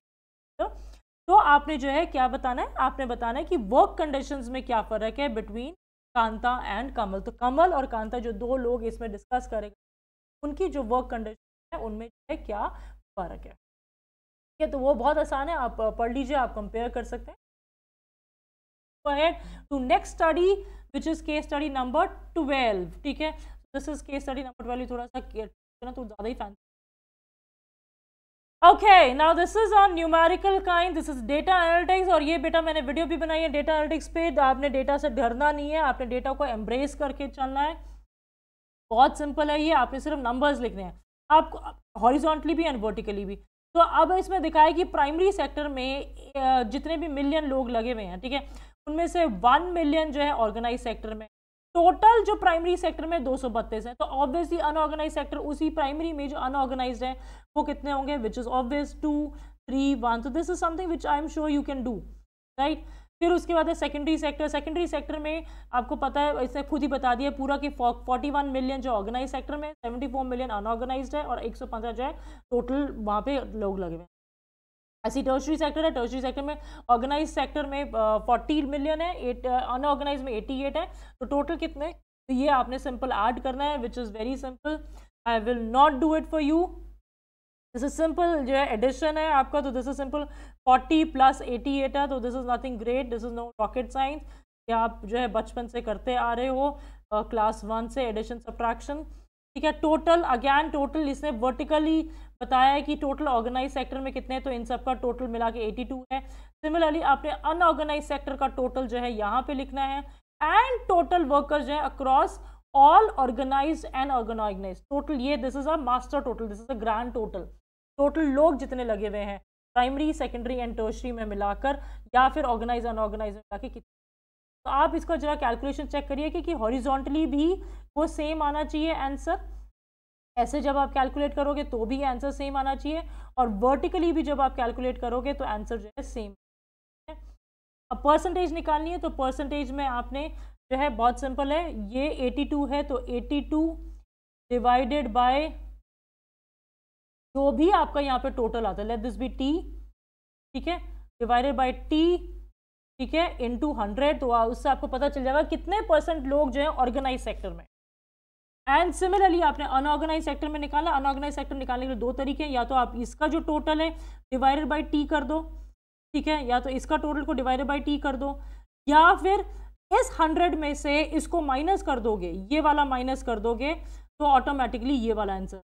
तो आपने जो है क्या बताना है आपने बताना है कि वर्क कंडीशंस में क्या फ़र्क है बिटवीन कांता एंड कमल तो कमल और कांता जो दो लोग इसमें डिस्कस करेंगे उनकी जो वर्क कंडीशन है उनमें जो है क्या फर्क है ठीक है तो वो बहुत आसान है आप पढ़ लीजिए आप कंपेयर कर सकते हैं to next study which is case study number twelve ठीक है this is case study number twelve थोड़ा सा ना तो ज़्यादा ही fancy okay now this is on numerical kind this is data analytics और ये बेटा मैंने वीडियो भी बनाई है डेटा एनालिटिक्स पे तो आपने डेटा से डरना नहीं है आपने डेटा को एम्ब्रेस करके चलना है बहुत सिंपल है ये आपने सिर्फ नंबर्स लिखने हैं आपको हॉरिजॉन्टली भी एंड वर्टिकली भी तो अब इसमें दिखाया कि प्राइमरी सेक्टर में जितने भी मिलियन लोग लगे हुए हैं ठीक है उनमें से वन मिलियन जो है ऑर्गेनाइज सेक्टर में टोटल जो प्राइमरी सेक्टर में दो हैं तो ऑब्वियसली अनऑर्गेनाइज सेक्टर उसी प्राइमरी में जो अनऑर्गेनाइज है वो कितने होंगे which is obvious two three one तो this is something which I am sure you can do right फिर उसके बाद है सेकेंडरी सेक्टर सेकेंडरी सेक्टर में आपको पता है इसने खुद ही बता दिया पूरा कि 41 मिलियन जो ऑर्गेनाइज सेक्टर में 74 मिलियन अनऑर्गेनाइज है और 115 जो है टोटल वहाँ पे लोग लगे हुए हैं ऐसी टर्सरी सेक्टर है टर्सरी सेक्टर में ऑर्गेनाइज सेक्टर में फोर्टी मिलियन है एट अनऑर्गेनाइज में एटी एट है तो टोटल कितने तो ये आपने सिंपल ऐड करना है which is very simple I will not do it for you this is simple जो है एडिशन है आपका तो this is simple forty plus eighty eight है तो this is nothing great this is no rocket science ये आप जो है बचपन से करते आ रहे हो क्लास uh, वन से एडिशन सब्ट्रैक्शन ठीक है टोटल अगैन टोटल इसने वर्टिकली बताया है कि टोटल ऑर्गेनाइज सेक्टर में कितने तो इन सब का टोटल मिला के एटी टू है सिमिलरली आपने अनऑर्गेनाइज सेक्टर का टोटल जो है यहाँ पे लिखना है एंड टोटल वर्कर्स जो है across all organise and organise total ये this is a master total this is a grand total total लोग जितने लगे हुए हैं प्राइमरी सेकेंडरी एंड टर्सरी में मिलाकर या फिर ऑर्गेनाइज अनऑर्गेनाइज में मिला के तो आप इसका जरा कैलकुलेशन चेक करिए कि हॉरिजॉन्टली भी वो सेम आना चाहिए आंसर ऐसे जब आप कैलकुलेट करोगे तो भी आंसर सेम आना चाहिए और वर्टिकली भी जब आप कैलकुलेट करोगे तो आंसर जो है सेम अब परसेंटेज निकालनी है तो परसेंटेज में आपने जो है बहुत सिंपल है ये 82 है तो 82 डिवाइडेड बाय जो भी आपका यहाँ पे टोटल आता है लेट दिस बी टी ठीक है डिवाइडेड बाय टी ठीक है इनटू हंड्रेड तो उससे आपको पता चल जाएगा कितने परसेंट लोग जो है ऑर्गेनाइज सेक्टर में एंड सिमिलरली आपने अनऑर्गेनाइज सेक्टर में निकाला अनऑर्गेनाइज सेक्टर निकालने के लिए दो तरीके हैं या तो आप इसका जो टोटल है डिवाइडेड बाई टी कर दो ठीक है या तो इसका टोटल को डिवाइडेड बाई टी कर दो या फिर इस हंड्रेड में से इसको माइनस कर दोगे ये वाला माइनस कर दोगे तो ऑटोमेटिकली ये वाला आंसर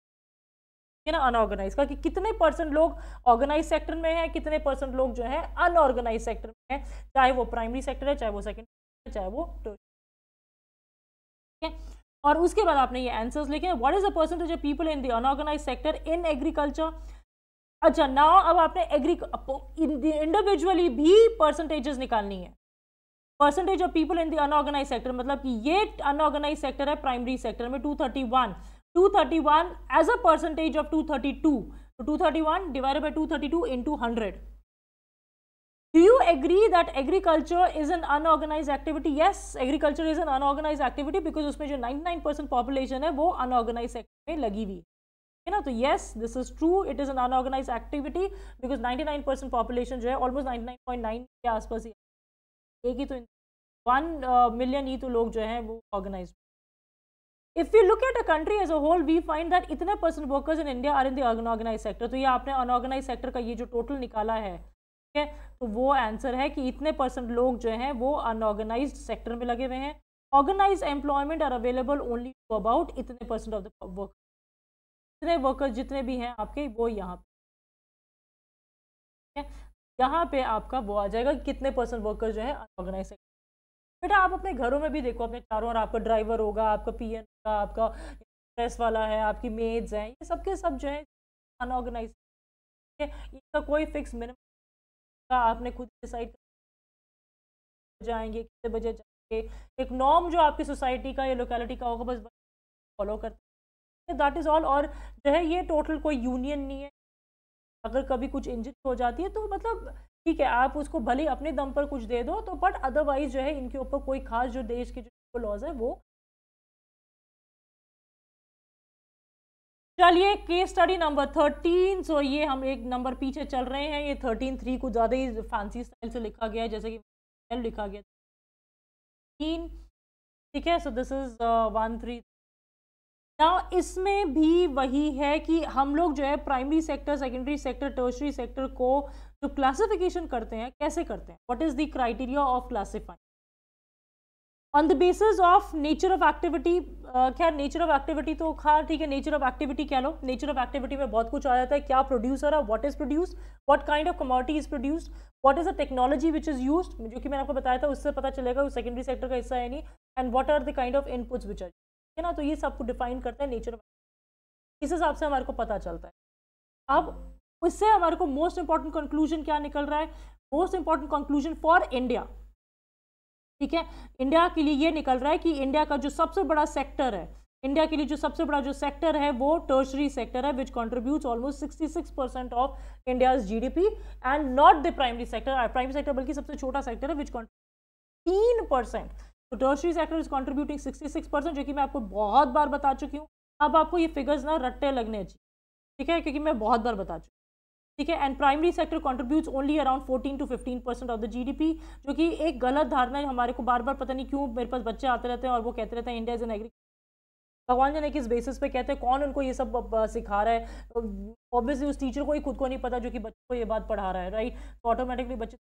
है ना अनऑर्गेनाइज का कि कितने परसेंट लोग ऑर्गेनाइज सेक्टर में है कितने परसेंट लोग जो है अनऑर्गेनाइज सेक्टर में है चाहे वो प्राइमरी सेक्टर है चाहे वो सेकेंडरी चाहे वो टोटल और उसके बाद आपने ये आंसर्स लिखे हैं what is the percentage of people in the unorganised sector in agriculture अच्छा नाउ अब आपने एग्री इंडिविजुअली भी परसेंटेजेस निकालनी है percentage of people in the unorganised sector मतलब कि ये अनऑर्गेनाइज सेक्टर है प्राइमरी सेक्टर में 231 231 एज अ परसेंटेज ऑफ 232 तो 231 divided by 232 into 100 do you agree that agriculture is an unorganized activity yes agriculture is an unorganized activity because उसमें जो 99% population है वो unorganized sector में लगी हुई है ना तो yes this is true it is an unorganized activity because 99% population जो है almost 99.9 के आसपास ही एक ही तो वन मिलियन ही तो लोग जो हैं वो organise if you look at a country as a whole we find that इतने percent workers in India are in the unorganised sector तो ये आपने अनऑर्गेनाइज सेक्टर का ये जो टोटल निकाला है है तो वो आंसर है कि इतने परसेंट लोग जो हैं वो अनऑर्गेनाइज सेक्टर में लगे हुए हैं organise employment are available only to about इतने परसेंट ऑफ द वर्क इतने वर्कर्स जितने भी हैं आपके वो यहाँ पे यहाँ पे आपका वो आ जाएगा कितने परसेंट वर्कर्स जो है अनऑर्गेनाइज सेक्टर बेटा आप अपने घरों में भी देखो अपने चारों और आपका ड्राइवर होगा आपका एन होगा आपका प्रेस वाला है आपकी मेड्स हैं ये सबके सब जो है अनऑर्गेनाइज इनका कोई फिक्स मिनिमम का आपने खुद डिसाइड जाएंगे कितने बजे जाएंगे एक नॉर्म जो आपकी सोसाइटी का या लोकेलिटी का होगा बस फॉलो करते हैं दैट इज़ ऑल और जो है ये टोटल कोई यूनियन नहीं है अगर कभी कुछ इंजरी हो जाती है तो मतलब ठीक है आप उसको भले अपने दम पर कुछ दे दो तो बट अदरवाइज जो है इनके ऊपर कोई खास जो देश के जो लॉज है वो चलिए case study number thirteen so ये हम एक नंबर पीछे चल रहे हैं ये थर्टीन थ्री को ज़्यादा ही फैंसी स्टाइल से लिखा गया है जैसे कि लिखा गया थर्टीन ठीक है so this is one three ना इसमें भी वही है कि हम लोग जो है primary sector secondary sector tertiary sector को जो क्लासिफिकेशन करते हैं कैसे करते हैं what is the criteria of classifying on the basis of nature of activity खैर नेचर ऑफ एक्टिविटी तो खैर ठीक है नेचर ऑफ एक्टिविटी कह लो नेचर ऑफ एक्टिविटी में बहुत कुछ आ जाता है क्या प्रोड्यूस हो रहा है what is produce what kind of commodity is produced what is the technology which is use जो कि मैंने आपको बताया था उससे पता चलेगा वो सेकेंडरी सेक्टर का हिस्सा है नहीं and what are the kind of inputs which are ठीक है ना तो ये सबको डिफाइन करता है नेचर ऑफ इस हिसाब से हमारे को पता चलता है अब उससे हमारे को मोस्ट इंपॉर्टेंट कंक्लूजन क्या निकल रहा है most important conclusion for India ठीक है इंडिया के लिए ये निकल रहा है कि इंडिया का जो सबसे बड़ा सेक्टर है इंडिया के लिए जो सबसे बड़ा जो सेक्टर है वो टर्शरी सेक्टर है which contribute almost 66 percent of India G D P and not the primary sector primary sector बल्कि सबसे छोटा सेक्टर है विच तीन परसेंट तो tertiary sector is contributing six percent जो कि मैं आपको बहुत बार बता चुकी हूँ अब आपको ये फिगर्स ना रट्टे लगने चाहिए ठीक है क्योंकि मैं बहुत बार बता चुकी ठीक है and primary sector contributes only around 14 टू 15 परसेंट ऑफ द जीडीपी जो कि एक गलत धारणा है हमारे को बार बार पता नहीं क्यों मेरे पास बच्चे आते रहते हैं और वो कहते रहते हैं इंडिया इज एन एग्री भगवान जाने किस बेसिस पे कहते हैं कौन उनको ये सब सिखा रहा है ऑब्वियसली तो उस टीचर को ही खुद को नहीं पता जो कि बच्चों को ये बात पढ़ा रहा है राइट तो ऑटोमेटिकली बच्चे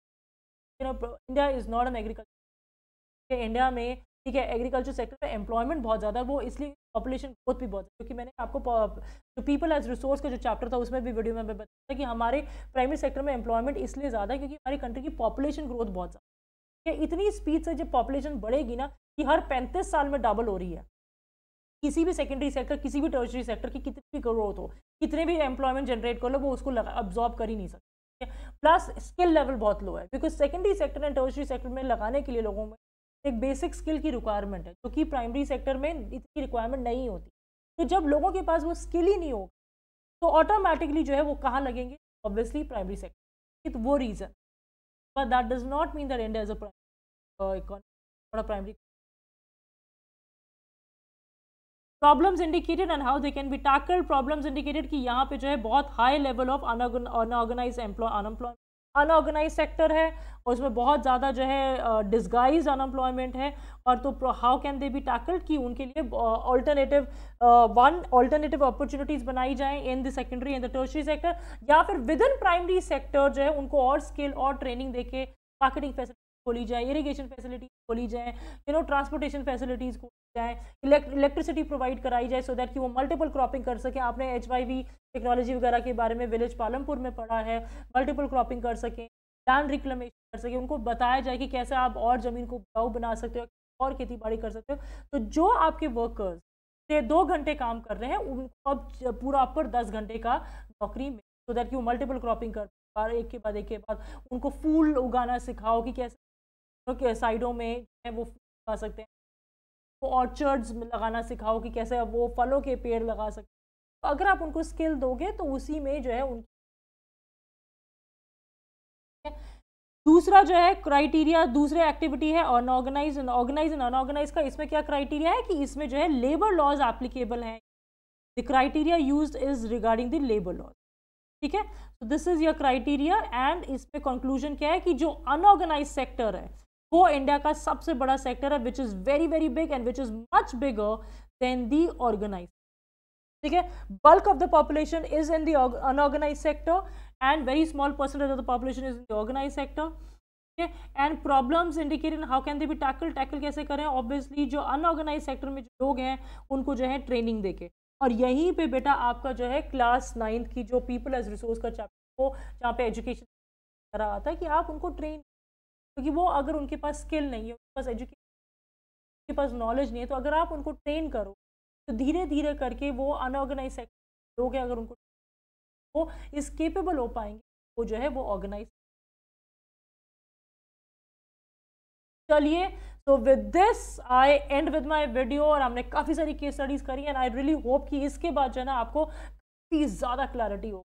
India is not an agriculture India में ठीक है एग्रीकल्चर सेक्टर में एम्प्लॉयमेंट बहुत ज़्यादा है वो इसलिए पॉपुलेशन ग्रोथ भी बहुत क्योंकि मैंने आपको जो पीपल एज रिसोर्स का जो चैप्टर था उसमें भी वीडियो में मैं बताया कि हमारे प्राइमरी सेक्टर में एम्प्लॉयमेंट इसलिए ज़्यादा है क्योंकि हमारी कंट्री की पॉपुलेशन ग्रोथ बहुत ज़्यादा है इतनी स्पीड से जब पॉपुलेशन बढ़ेगी ना कि हर पैंतीस साल में डबल हो रही है किसी भी सेकेंडरी सेक्टर किसी भी टर्शरी सेक्टर की कितनी भी ग्रोथ हो कितने भी एम्प्लॉयमेंट जनरेट कर लो वो उसको अब्जॉर्ब कर ही नहीं सकते प्लस स्किल लेवल बहुत लो है because secondary sector and tertiary sector में लगाने के लिए लोगों में एक बेसिक स्किल की रिक्वायरमेंट है जो कि प्राइमरी सेक्टर में इतनी रिक्वायरमेंट नहीं होती तो जब लोगों के पास वो स्किल ही नहीं होगा तो ऑटोमेटिकली जो है वो कहाँ लगेंगे ऑब्वियसली प्राइमरी सेक्टर विथ वो reason but that does not mean that India is a economy primary problems indicated and how they can be tackle problems indicated कि यहाँ पे जो है बहुत high level of unorganise unemploy unorganise sector है और उसमें बहुत ज़्यादा जो है डिस्गाइज अनएम्प्लॉयमेंट है और तो how can they be tackled कि उनके लिए ऑल्टरनेटिव वन ऑल्टरनेटिव अपॉर्चुनिटीज़ बनाई जाए in the secondary in the tertiary sector या फिर विद इन प्राइमरी सेक्टर जो है उनको और स्किल और ट्रेनिंग दे के मार्केटिंग फैसिलिटी खोली जाए इरीगेशन फैसिलिटीज़ खोली जाए यू नो ट्रांसपोर्टेशन फैसिलिटीज़ खोली जाए इलेक्ट्रिसिटी प्रोवाइड कराई जाए सो so दैट कि वो मल्टीपल क्रॉपिंग कर सके आपने एच वाई वी टेक्नोलॉजी वगैरह के बारे में विलेज पालमपुर में पढ़ा है मल्टीपल क्रॉपिंग कर सकें लैंड रिक्लेमेशन कर सकें उनको बताया जाए कि कैसे आप और ज़मीन को उपजाऊ बना सकते हो और खेती बाड़ी कर सकते हो तो जो आपके वर्कर्स से दो घंटे काम कर रहे हैं उनको अब पूरा अपर दस घंटे का नौकरी में सो दैट कि वो मल्टीपल क्रॉपिंग कर बार एक के बाद एक के बाद उनको फूल उगाना सिखाओ कि कैसे तो साइडों में वो फूल उगा सकते हैं वो ऑर्चर्ड्स लगाना सिखाओ कि कैसे वो फलों के पेड़ लगा सकते तो अगर आप उनको स्किल दोगे तो उसी में जो है उन दूसरा जो है क्राइटेरिया दूसरे एक्टिविटी है अनऑर्गेनाइज ऑर्गेनाइज एंड अनऑर्गेनाइज का इसमें क्या क्राइटेरिया है कि इसमें जो है लेबर लॉज एप्लीकेबल हैं the criteria use is regarding the labour laws ठीक है तो this is your criteria and इसमें कंक्लूजन क्या है कि जो अनऑर्गेनाइज सेक्टर है वो इंडिया का सबसे बड़ा सेक्टर है which is very very big and which is much bigger than the organise ठीक है bulk of the population is in the unorganise sector and very small percentage of the population is in organise sector and problems indicated how can they be tackle tackle कैसे करें obviously जो unorganised sector में जो लोग हैं उनको जो है ट्रेनिंग देके और यहीं पे बेटा आपका जो है क्लास नाइन्थ की जो पीपल एज रिसोर्स का चैप्टर वो जहाँ पे एजुकेशन करा आता है कि आप उनको ट्रेन क्योंकि तो वो अगर उनके पास स्किल नहीं है उनके पास एजुकेशन उनके पास नॉलेज नहीं है तो अगर आप उनको ट्रेन करो तो धीरे धीरे करके वो अनऑर्गेनाइज सेक्टर लोग अगर उनको वो इस केपेबल हो पाएंगे वो जो है वो ऑर्गेनाइज चलिए so with this I and with my video और हमने काफ़ी सारी केस स्टडीज़ करी एंड आई रियली होप कि इसके बाद जो है ना आपको काफ़ी ज़्यादा क्लैरिटी हो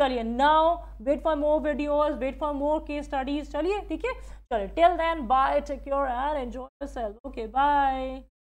चलिए now wait for more videos wait for more case studies चलिए ठीक है चलिए till then bye take your and enjoy self okay bye